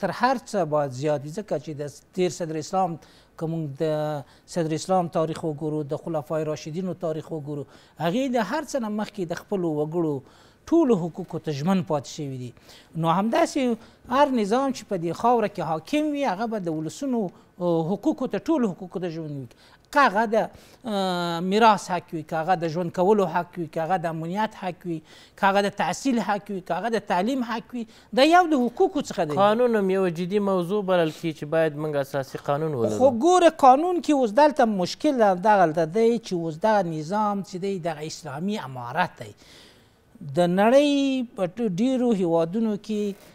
[SPEAKER 3] تر هر څه باید زیات وي ځکه چې د تیر صدر اسلام که موږ د صدر اسلام تاریخ وګورو د خلفای راشدینو تاریخ وګورو هغې د هر څه نه مخکې د خپلو وګړو ټولو حقوقو ته ژمن پاتې شوي دي نو همداسې هر نظام چې په دې خاوره کې حاکم وي هغه به د ولسونو حقوقو ته ټولو حقوقو ته ژمن وي که هغه د میراث حق وي که هغه د ژوند کولو حق وي که هغه د امنیت حق وي که هغه د تحصیل حق وي که هغه د تعلیم حق وي دا یو د حقوقو څخه دی
[SPEAKER 1] قانون هم یوه جدي موضوع بلل کیږي چې باید موږ اساسي قانون ولرو خو
[SPEAKER 3] ګوره قانون کې اوس دلته مشکل دغلته دی چې اوس دغه نظام چې دی دغه اسلامي امارت دی د نړۍ په ډیرو هیوادونو کې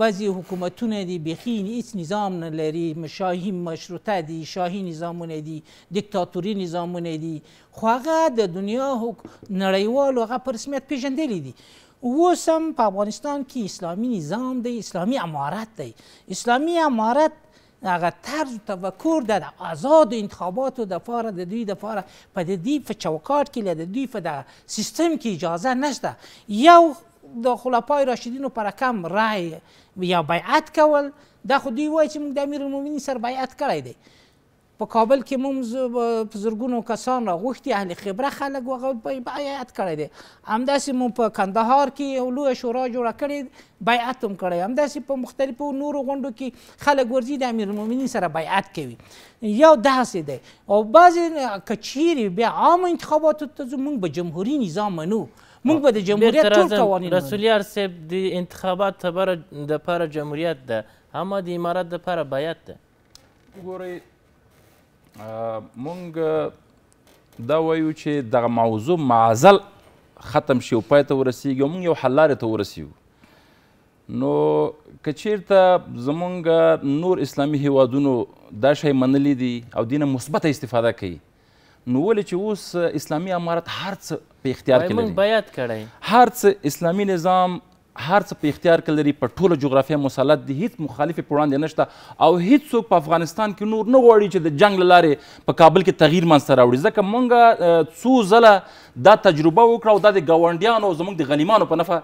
[SPEAKER 3] بعضې حکومتونه دي بیخي هیڅ نظام نه لري شاهي مشروطه دي شاهي نظامونه دي دیکتاتوري نظامونه دي خو هغه د دنیا نړیوالو هغه په رسمیت پیژندلی دي اوس هم په افغانستان کې اسلامي نظام دی اسلامي امارت دی اسلامي امارت هغه طرز تفکر د آزاد انتخاباتو د پاره د دوی د پاره په د دوی په چوکاټ کې د دوی په د سیستم کې اجازه نشته یو د خلفای راشدینو پر کم رای یا بیعت کول دا خو دوی وایي چې موږ د امیرالمومنین سره بیعت کړی دی په کابل کې موږ په زرګونو کسان راغوښتي اهل خبره خلک هغه بیعت کړی دی همداسې موږ په کندهار کې یو لویه شورا جوړه کړې بیعت هم کړی همداسې په مختلفو نورو غونډو کې خلک ورځي د امیرالمؤمنین سره بیعت کوي یو داسې دی او بعضې که چیرې بیا عام انتخاباتو ته ځو موږ به جمهوري نظام منو
[SPEAKER 1] موږ به د جمهوریت ټول قوانین رسولیار صاحب د انتخابات دپاره جمهوریت ده اما د امارت دپاره بیعت ده
[SPEAKER 4] وګورئ مونږ دا وایو چې دغه موضوع معزل ختم شي او پای ته ورسیږي او مونږ یو حل لارې ته ورسیږو نو که چیرته زمونږ نور اسلامي هیوادونو دا شی منلی دي او دینه مثبته استفاده کوي نو ولې چې اوس اسلامي امارت هر څه په اختیار کې لري باید کړی هر څه اسلامي نظام هر څه په اختیار کې لري په ټوله جغرافیه مسلط دي هیڅ مخالف په وړاندې نشته او هیڅ څوک په افغانستان کې نور نه غواړي چې د جنگ لارې په کابل کې تغییر منځته راوړي ځکه مونږ څو ځله دا تجربه وکړه او دا د ګاونډیانو او زموږ د غلیمانو په نفع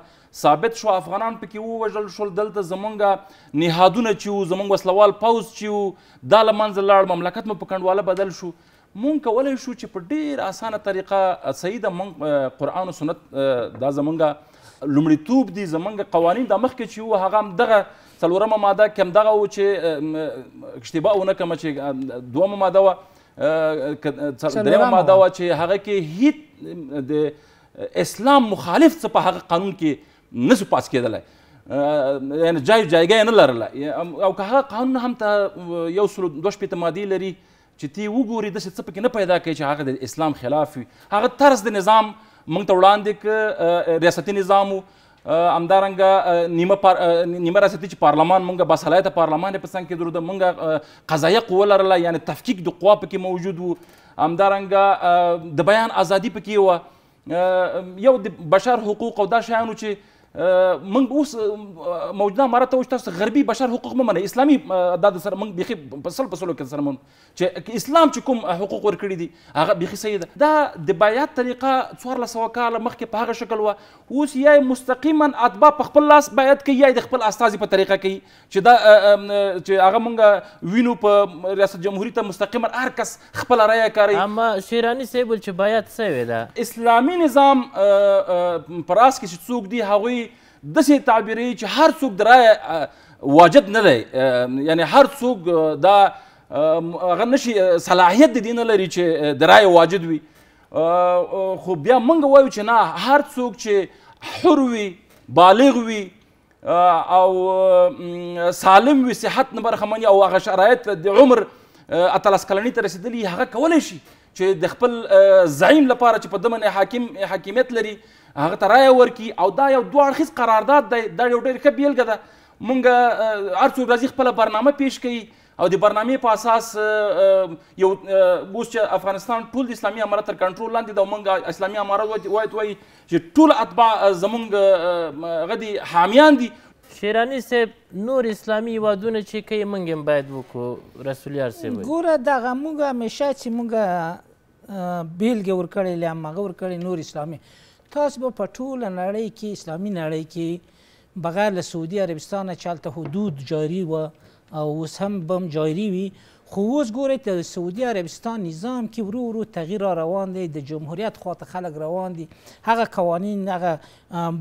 [SPEAKER 4] ثابت شو افغانان پکې ووژل شول دلته زمونږ نهادونه چې وو زمونږ وسلوال پوځ چې وو دا له منځه لاړ مملکت مو په کنډواله بدل شو مونږ کولی شو چې په ډیر اسانه طریقه صحیح د مونږ قرآن و سنت دا زمونږ لومړیتوب دي زمونږ قوانین دا مخکې چې وو هغه هم دغه څلورمه ماده کې هم دغه وو چې اشتباه ونه کړمه چې دومه ماده وه دریمه ماده وه چې هغه کې هیڅ د اسلام مخالف څه په هغه قانون کې نه سو پاس کېدلی یعنې جای جایګه نه لرله او که هغه قانون هم ته یو سلو دوه شپېته مادې لري چې تی وګوري داسې څه پکې نه پیدا کوي چې هغه د اسلام خلاف وي هغه طرز د نظام موږ ته وړاندې ک ریاستي نظام همدارنګه نیمه پار... نیمه ریاستي چې پارلمان مونږ باصلاحیته پارلمان په څنګ کې درلوده مونږ قضایه قوه لرله یعنې تفکیک د قوا پکې موجود و همدارنګه د بیان ازادي پکې وه یو د بشر حقوق او دا شیانو چې موږ اوس موجوده امارت ته تاسو غربي بشر حقوق مې منه اسلامي دا سره موږ بيخي پسل پسلو کې سره مون چې اسلام چې کوم حقوق ورکړي دي هغه بيخي سيده دا د بیات طریقه 1400 کال مخکې په هغه شکل و اوس یې مستقیما اتباع په خپل لاس بیات کوي یا د خپل استاذي په طریقه کوي چې دا چې هغه مونږ وینو په ریاست جمهوریت ته مستقیما هر کس خپل رایه کوي اما شیرانی صاحب چې بیات سوی ده اسلامي نظام پراس کې چې څوک دي هغوی داسې تعبیرې چې هر څوک درای واجد نه دی یعنی هر څوک دا هغه نشي صلاحیت د دې نه لري چې درای واجد وي خو بیا موږ وایو چې نه هر څوک چې حر وي بالغ وي او سالم وي صحت نه برخمن او هغه شرایط د عمر اتلس کلنۍ ته رسېدلي هغه کولی شي چې د خپل زعیم لپاره چې په دمن حاکم حاکمیت لري هغه ته رایه ورکړي او دا یو دوه اړخیز قرارداد دی دا یو ډېر ښه بیلګه ده مونږ هر څوک راځي خپله برنامه پیش کوي او د برنامې په اساس یو اوس چې افغانستان ټول د اسلامي امارت تر کنټرول لاندې د مونږ اسلامي امارت وایي وایي چې ټول اتباع زمونږ غدي حامیان دي شیرانی صاحب نور
[SPEAKER 1] اسلامي هیوادونه چې کوي موږ هم باید وکړو رسول یار صاحب
[SPEAKER 3] ګوره دغه موږ همیشه چې موږ بیلګې ورکړې لې همهغه ورکړې نور اسلامي تاسو به په ټوله نړۍ کې اسلامي نړۍ کې بغیر له سعودي عربستانه چې هلته حدود جاري وه او اوس هم به هم جاري وي خو اوس ګورئ د سعودي عربستان نظام کې ورو ورو تغییر را روان دی د جمهوریت خواته خلک روان دي هغه قوانین هغه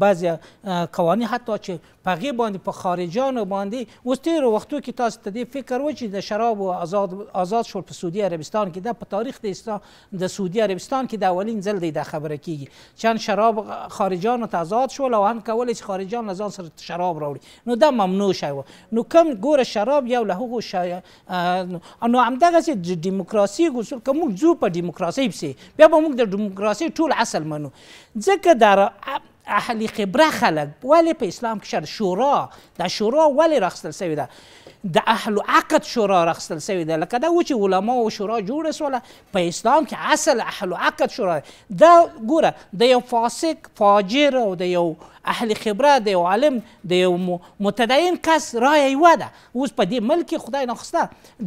[SPEAKER 3] بعضې قوانین حتی چې په هغې باندې په خارجیانو باندې اوس تېرو وختو کې تاسو ته دې فکر و چې د شرابو آزاد آزاد شول په سعودي عربستان کې دا په تاریخ د د سعودي عربستان کې د اولین ځل دی دا خبره کیږي چند شراب خارجیانو ته آزاد شول او هم کولی چې خارجیان له ځان سره شراب راوړي نو دا ممنوع شی نو کم ګوره شراب یو له هغو نو همدغسې د ډیموکراسي اصول که موږ ځو په ډیموکراسۍ پسې بیا به موږ د ډیموکراسۍ ټول اصل منو ځکه دا اهلی خبره خلک ولې په اسلام کې شر شورا دا شورا ولې راخیستل سوې ده د اهلو عقد شورا راخیستل سوې ده لکه دا و چې علماو شورا جوړه سوله په اسلام کې اصل اهلو عقد شورا ده دا ګوره د یو فاسق فاجر او د یو اهل خبره د یو عالم د یو متدین کس رایه یوه ده اوس په دې ملک خدای ناخواسته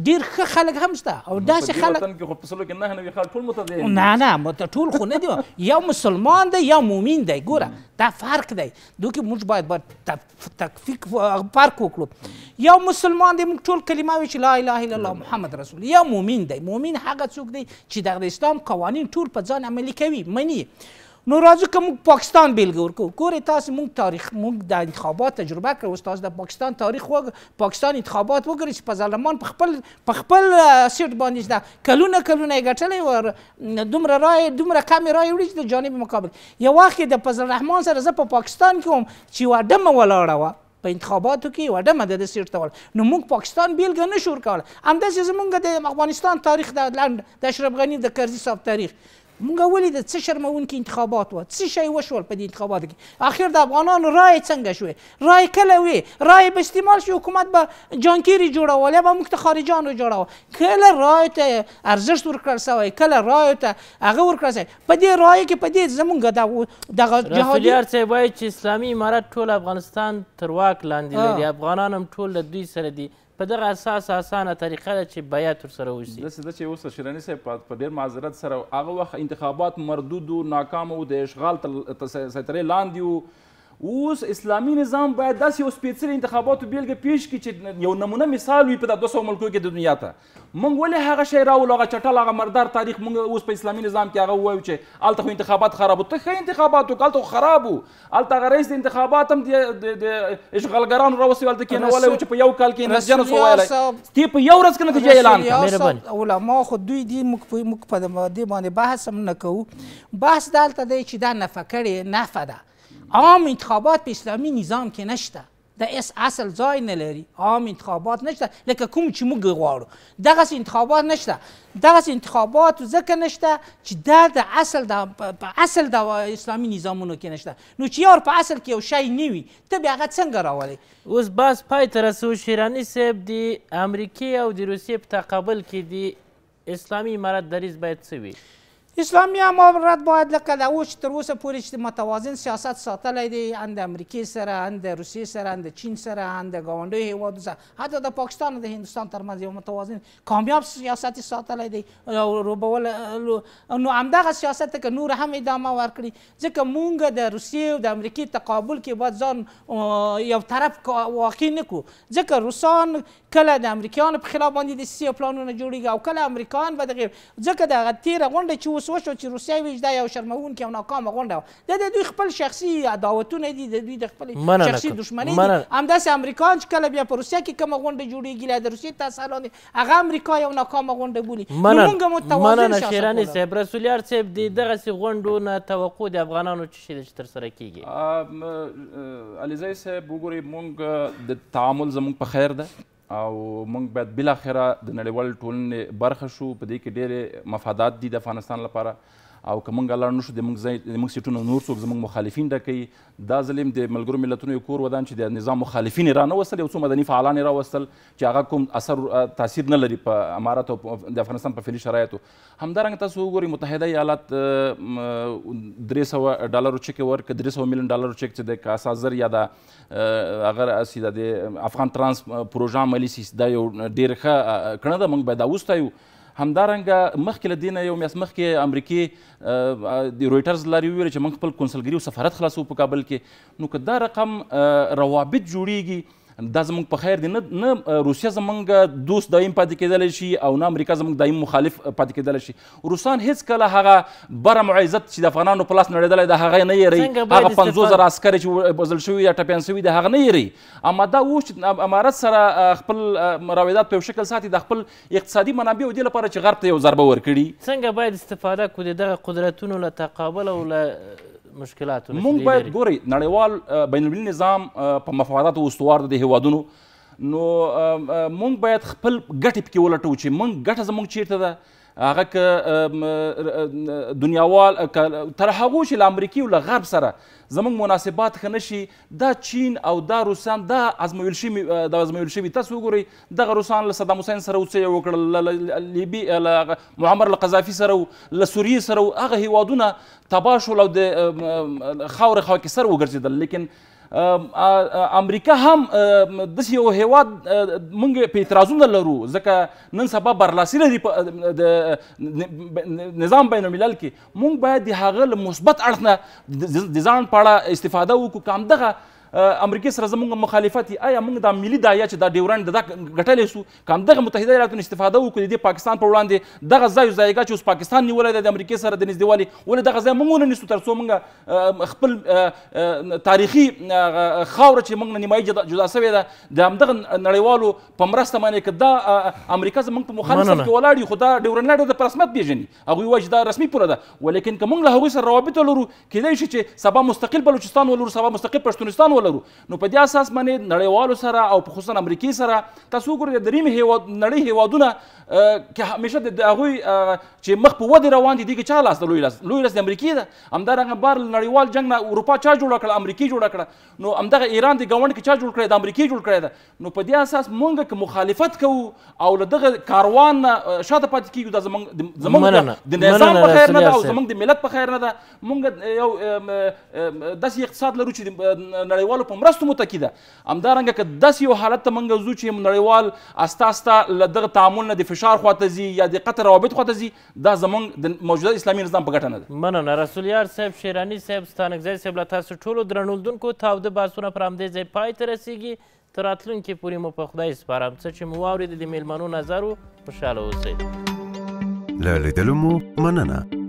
[SPEAKER 3] ډېر ښه خلک هم شته او داسې خلک وطن
[SPEAKER 4] کې خو په سلو کې نهه نوي خلک ټول متدین نه
[SPEAKER 3] نه ټول خو نه دي یو مسلمان دی یو مومین دی ګوره دا فرق دی دوی کې موږ باید باید تکفیک فرق وکړو یو مسلمان دی موږ ټول کلمه وایي چې لا اله الا الله محمد رسول یو مومین دی مومین هغه څوک دی چې د اسلام قوانین ټول په ځان عملي کوي مني نو راځو که موږ پاکستان بیلګه ورکو ګورې تاسو موږ تاریخ موږ د انتخابات تجربه کړو تاسو د پاکستان تاریخ وګ پاکستان انتخابات وګورئ چې په ظالمان په خپل په خپل سیټ باندې ده کلونه کلونه یې ګټلی و دومره رای دومره کمې رای وړي چې د جانب مقابل یو وخت د فضل رحمان سره زه په پاکستان کې وم چې یوه ډمه ولاړه وه په انتخاباتو کې یوه ډمه ده د سیټ ته نو موږ پاکستان بیلګه نه شو ورکوله همداسې زموږ د افغانستان تاریخ د لنډ د اشرف غني د کرزي صاحب تاریخ مونږ ولې د څه شرمونکي انتخابات و څه شی وشول په دې انتخاباتو کې اخر د افغانانو رای څنګه شوې رای کله وې رای به استعمال شي حکومت به جانکیری جوړول یا به موږ ته خارجیان وجوړول کله رای ته ارزښت ورکړل سوی کله رای ته هغه ورکړل سوی په دې رای کې په دې زمونږ دغه جهادي
[SPEAKER 1] صاحب وایي چې اسلامي امارات ټول افغانستان تر واک لاندې لري افغانان هم ټول له دوی سره دي په دغه اساس اسانه
[SPEAKER 4] طریقه ده چې بیعت ورسره وشي داسې ده چې اوس شیراني صاحب په ډېر معذرت سره هغه وخت انتخابات مردود و ناکام و د اشغال تر سیطرې لاندې و اوس اسلامي نظام باید داسې یو سپېڅلي انتخاباتو بیلګه پیش کړي چې یو نمونه مثال وي په دا دوه سوه ملکونو کې د دنیا ته موږ ولې هغه شی راولو هغه چټل هغه مردار تاریخ موږ اوس په اسلامي نظام کې هغه ووایو چې هلته خو انتخابات خراب وو ته ښه انتخابات وکړه هلته خو خراب وو هلته هغه رئیس د انتخابات هم د اشغالګرانو راوستي هلته کېنولی وو چې په یو کال کې نتیجه نسو ویلی دې
[SPEAKER 3] په یو ورځ کې نتیجه اعلان کړه علما خو دوی دي موږ په دې باندې بحث هم نه کوو بحث دلته دی چې دا نفه کړې نفه ده عام انتخابات په اسلامي نظام کې نشته د اس اصل ځای نه لري عام انتخابات نشته لکه کوم چې موږ غواړو دغه انتخابات نشته دغه انتخابات ځکه نشته چې دا د اصل د په اصل د اسلامي نظامونو کې
[SPEAKER 1] نشته نو چې یار په اصل کې یو شی نه وي ته بیا هغه څنګه راولې اوس باز پای ته رسو شیراني صاحب د امریکې او د روسیې په تقابل کې د اسلامي امارت دریز باید څه وي
[SPEAKER 3] اسلامي امارت باید لکه له اوس تر اوسه پورې چې متوازن سیاست ساتلی دی هم د امریکې سره هم د روسیې سره هم د چین سره هم د ګاونډیو هیوادو سره حتی د پاکستان او د هندوستان ترمنځ یو متوازن کامیاب سیاست یې ساتلی دی روبول نو همدغه سیاست ته که نور هم ادامه ورکړي ځکه مونږ د روسیې او د امریکې تقابل کې باید ځان یو طرف واقع نه کړو ځکه روسان کله د امریکایانو په خلاف باندې د سیاسي پلانونه جوړیږي او کله امریکایان به دغه ځکه دغه تیره غونډه چې اوس وشو چې روسیه ویج دا یو شرمونکې او ناکامه غونډه وه د دوی خپل شخصي عداوتونه دي د دوی د خپل شخصي دښمنۍ دي همداسې امریکایان چې کله بیا په روسیه کې کومه غونډه جوړېږي لا د روسیې تاسو لاندې هغه امریکا یو ناکامه غونډه بولي موږ
[SPEAKER 1] متوازن شیراني صاحب رسولیار صاحب د دغسې غونډو نه توقع د افغانانو څه شی چې ترسره
[SPEAKER 4] کیږي علیزی صاحب وګورئ موږ د تعامل زموږ په خیر ده او موږ باید بلاخره د نړیوال ټولنې برخه شو په دې کې ډېرې مفادات دي د افغانستان لپاره او که موږ لاړ نشو د موږ سیټونه نور څوک زموږ مخالفین ډکوي دا ظلم د ملګرو ملتونو یو کور ودان چې د نظام مخالفین یې رانوستل یو څو مدني فعالان یې راوستل چې هغه کوم اثر تاثیر نه لري په امارت او د افغانستان په فعلي شرایطو همدارنګه تاسو وګورئ متحده ایالات درې سوه ډالرو چک ورکړ درې سوه میلیون ډالرو چک چې د کاسازر یا د هغه سیده د افغان ترانس پروژه عملي سي دا یو ډېر ښه کړنه ده موږ باید دا وستایو همدارنګه مخکې له دینه یو میاس مخکې امریکې د رويټرز لاري ویل چې موږ خپل کنسولګری او سفارت خلاصو په کابل کې نو که دا رقم روابط جوړیږي دا زموږ په خیر دی نه نه روسیه زموږ دوست دایم پاتې کېدلی شي او نه امریکا زموږ دایم مخالف پاتې کېدلی شي روسان هیڅکله هغه بره معزت چې د افغانانو په لاس نړېدلی د هغه نه یېري هغه پنځوس زره عسکر چې وزل شوي یا ټپیان شوي د هغه نه یېري اما دا اوس چې امارت سره خپل مراودات په یو شکل ساتي د خپل اقتصادي منابعو دې لپاره چې غرب ته یو ضربه ورکړي څنګه باید استفاده کړو د دغه قدرتونو له تقابل او له مشکلاتو مونږ باید ګوري نړیوال بین المللي نظام په مفاداتو استوار د هیوادونو نو مونږ باید خپل ګټې پکې ولټو چې مونږ ګټه زمونږ چیرته ده هغه که دنیاوال تر هغو چې له امریکې او له غرب سره زموږ مناسبات ښه نشي دا چین او دا روسان دا ازمویل شوي دا ازمویل شوي تاسو وګورئ دغه روسان له صدام حسین سره څه یې وکړل له لیبي له معمر القذافي سره له سوریې سره هغه هیوادونه تباه شول او د خاورې خاکستر وګرځېدل لیکن امریکا هم داسې یو هیواد موږ په اعتراضونه لرو ځکه نن سبا برلاسي لري په نظام بین الملل کې موږ باید د هغه له مثبت اړخ نه د ځان په اړه استفاده وکړو که همدغه امریکای سره زموږ مخالفت آیا موږ دا ملي دایا چې دا ډیورنډ دا ګټلی سو که همدغه متحده ایالاتونو استفاده وکړو د دې پاکستان په وړاندې دغه ځای ځایګه چې اوس پاکستان نیولی دی د امریکای سره د نږدېوالي ولې دغه ځای موږ ونه نیسو تر څو موږ خپل تاریخي خاوره چې موږ نه نیمایي جدا سوې ده د همدغه نړیوالو په مرسته باندې که دا امریکا زموږ په مخالف صف کې ولاړ یو خو دا ډیورنډ د پرسمت پیژني هغوی وایي چې دا رسمي پوره ده ولیکن که موږ له هغوی سره روابط ولرو کیدای شي چې سبا مستقل بلوچستان ولرو سبا مستقل پښتونستان ولرو ولرو نو په دې اساس باندې نړیوالو سره او خصوصا امریکای سره تاسو ګورئ د دریم هیواد نړۍ هیوادونه چې همیشه د هغوی چې مخ په ودې روان دي دغه چا لاس د لوی لاس لوی لاس د امریکای ده همدارنګه بار نړیوال جنګ نه اروپا چا جوړ کړ امریکای جوړ کړ نو همدغه ایران د ګاونډ کې چا جوړ کړی د امریکای جوړ کړی ده نو په دې اساس مونږ که مخالفت کوو او له دغه کاروان شاته پاتې کیږو دا زمونږ زمونږ د نظام په خیر نه ده او زمونږ د ملت په خیر نه ده مونږ یو داسې اقتصاد لرو چې نړیوال نړیوالو په مرستو متکی ده همدارنګه که داسې یو حالت ته موږ ځو چې نړیوال استا استا له دغه تعامل نه د فشار خواته ځي یا د قطر روابط خواته ځي دا زموږ د موجوده اسلامي نظام په ګټه نه
[SPEAKER 1] ده مننه رسول یار صاحب شیراني صاحب ستانکزی صاحب له تاسو ټولو درنولدونکو تاوده بحثونه پر همدې ځای پای ته رسیږي تر راتلونکي پورې مو په خدای سپارم څه چې مو واورېد د میلمنو نظر و خوشحاله اوسئ
[SPEAKER 2] له لیدلو مو مننه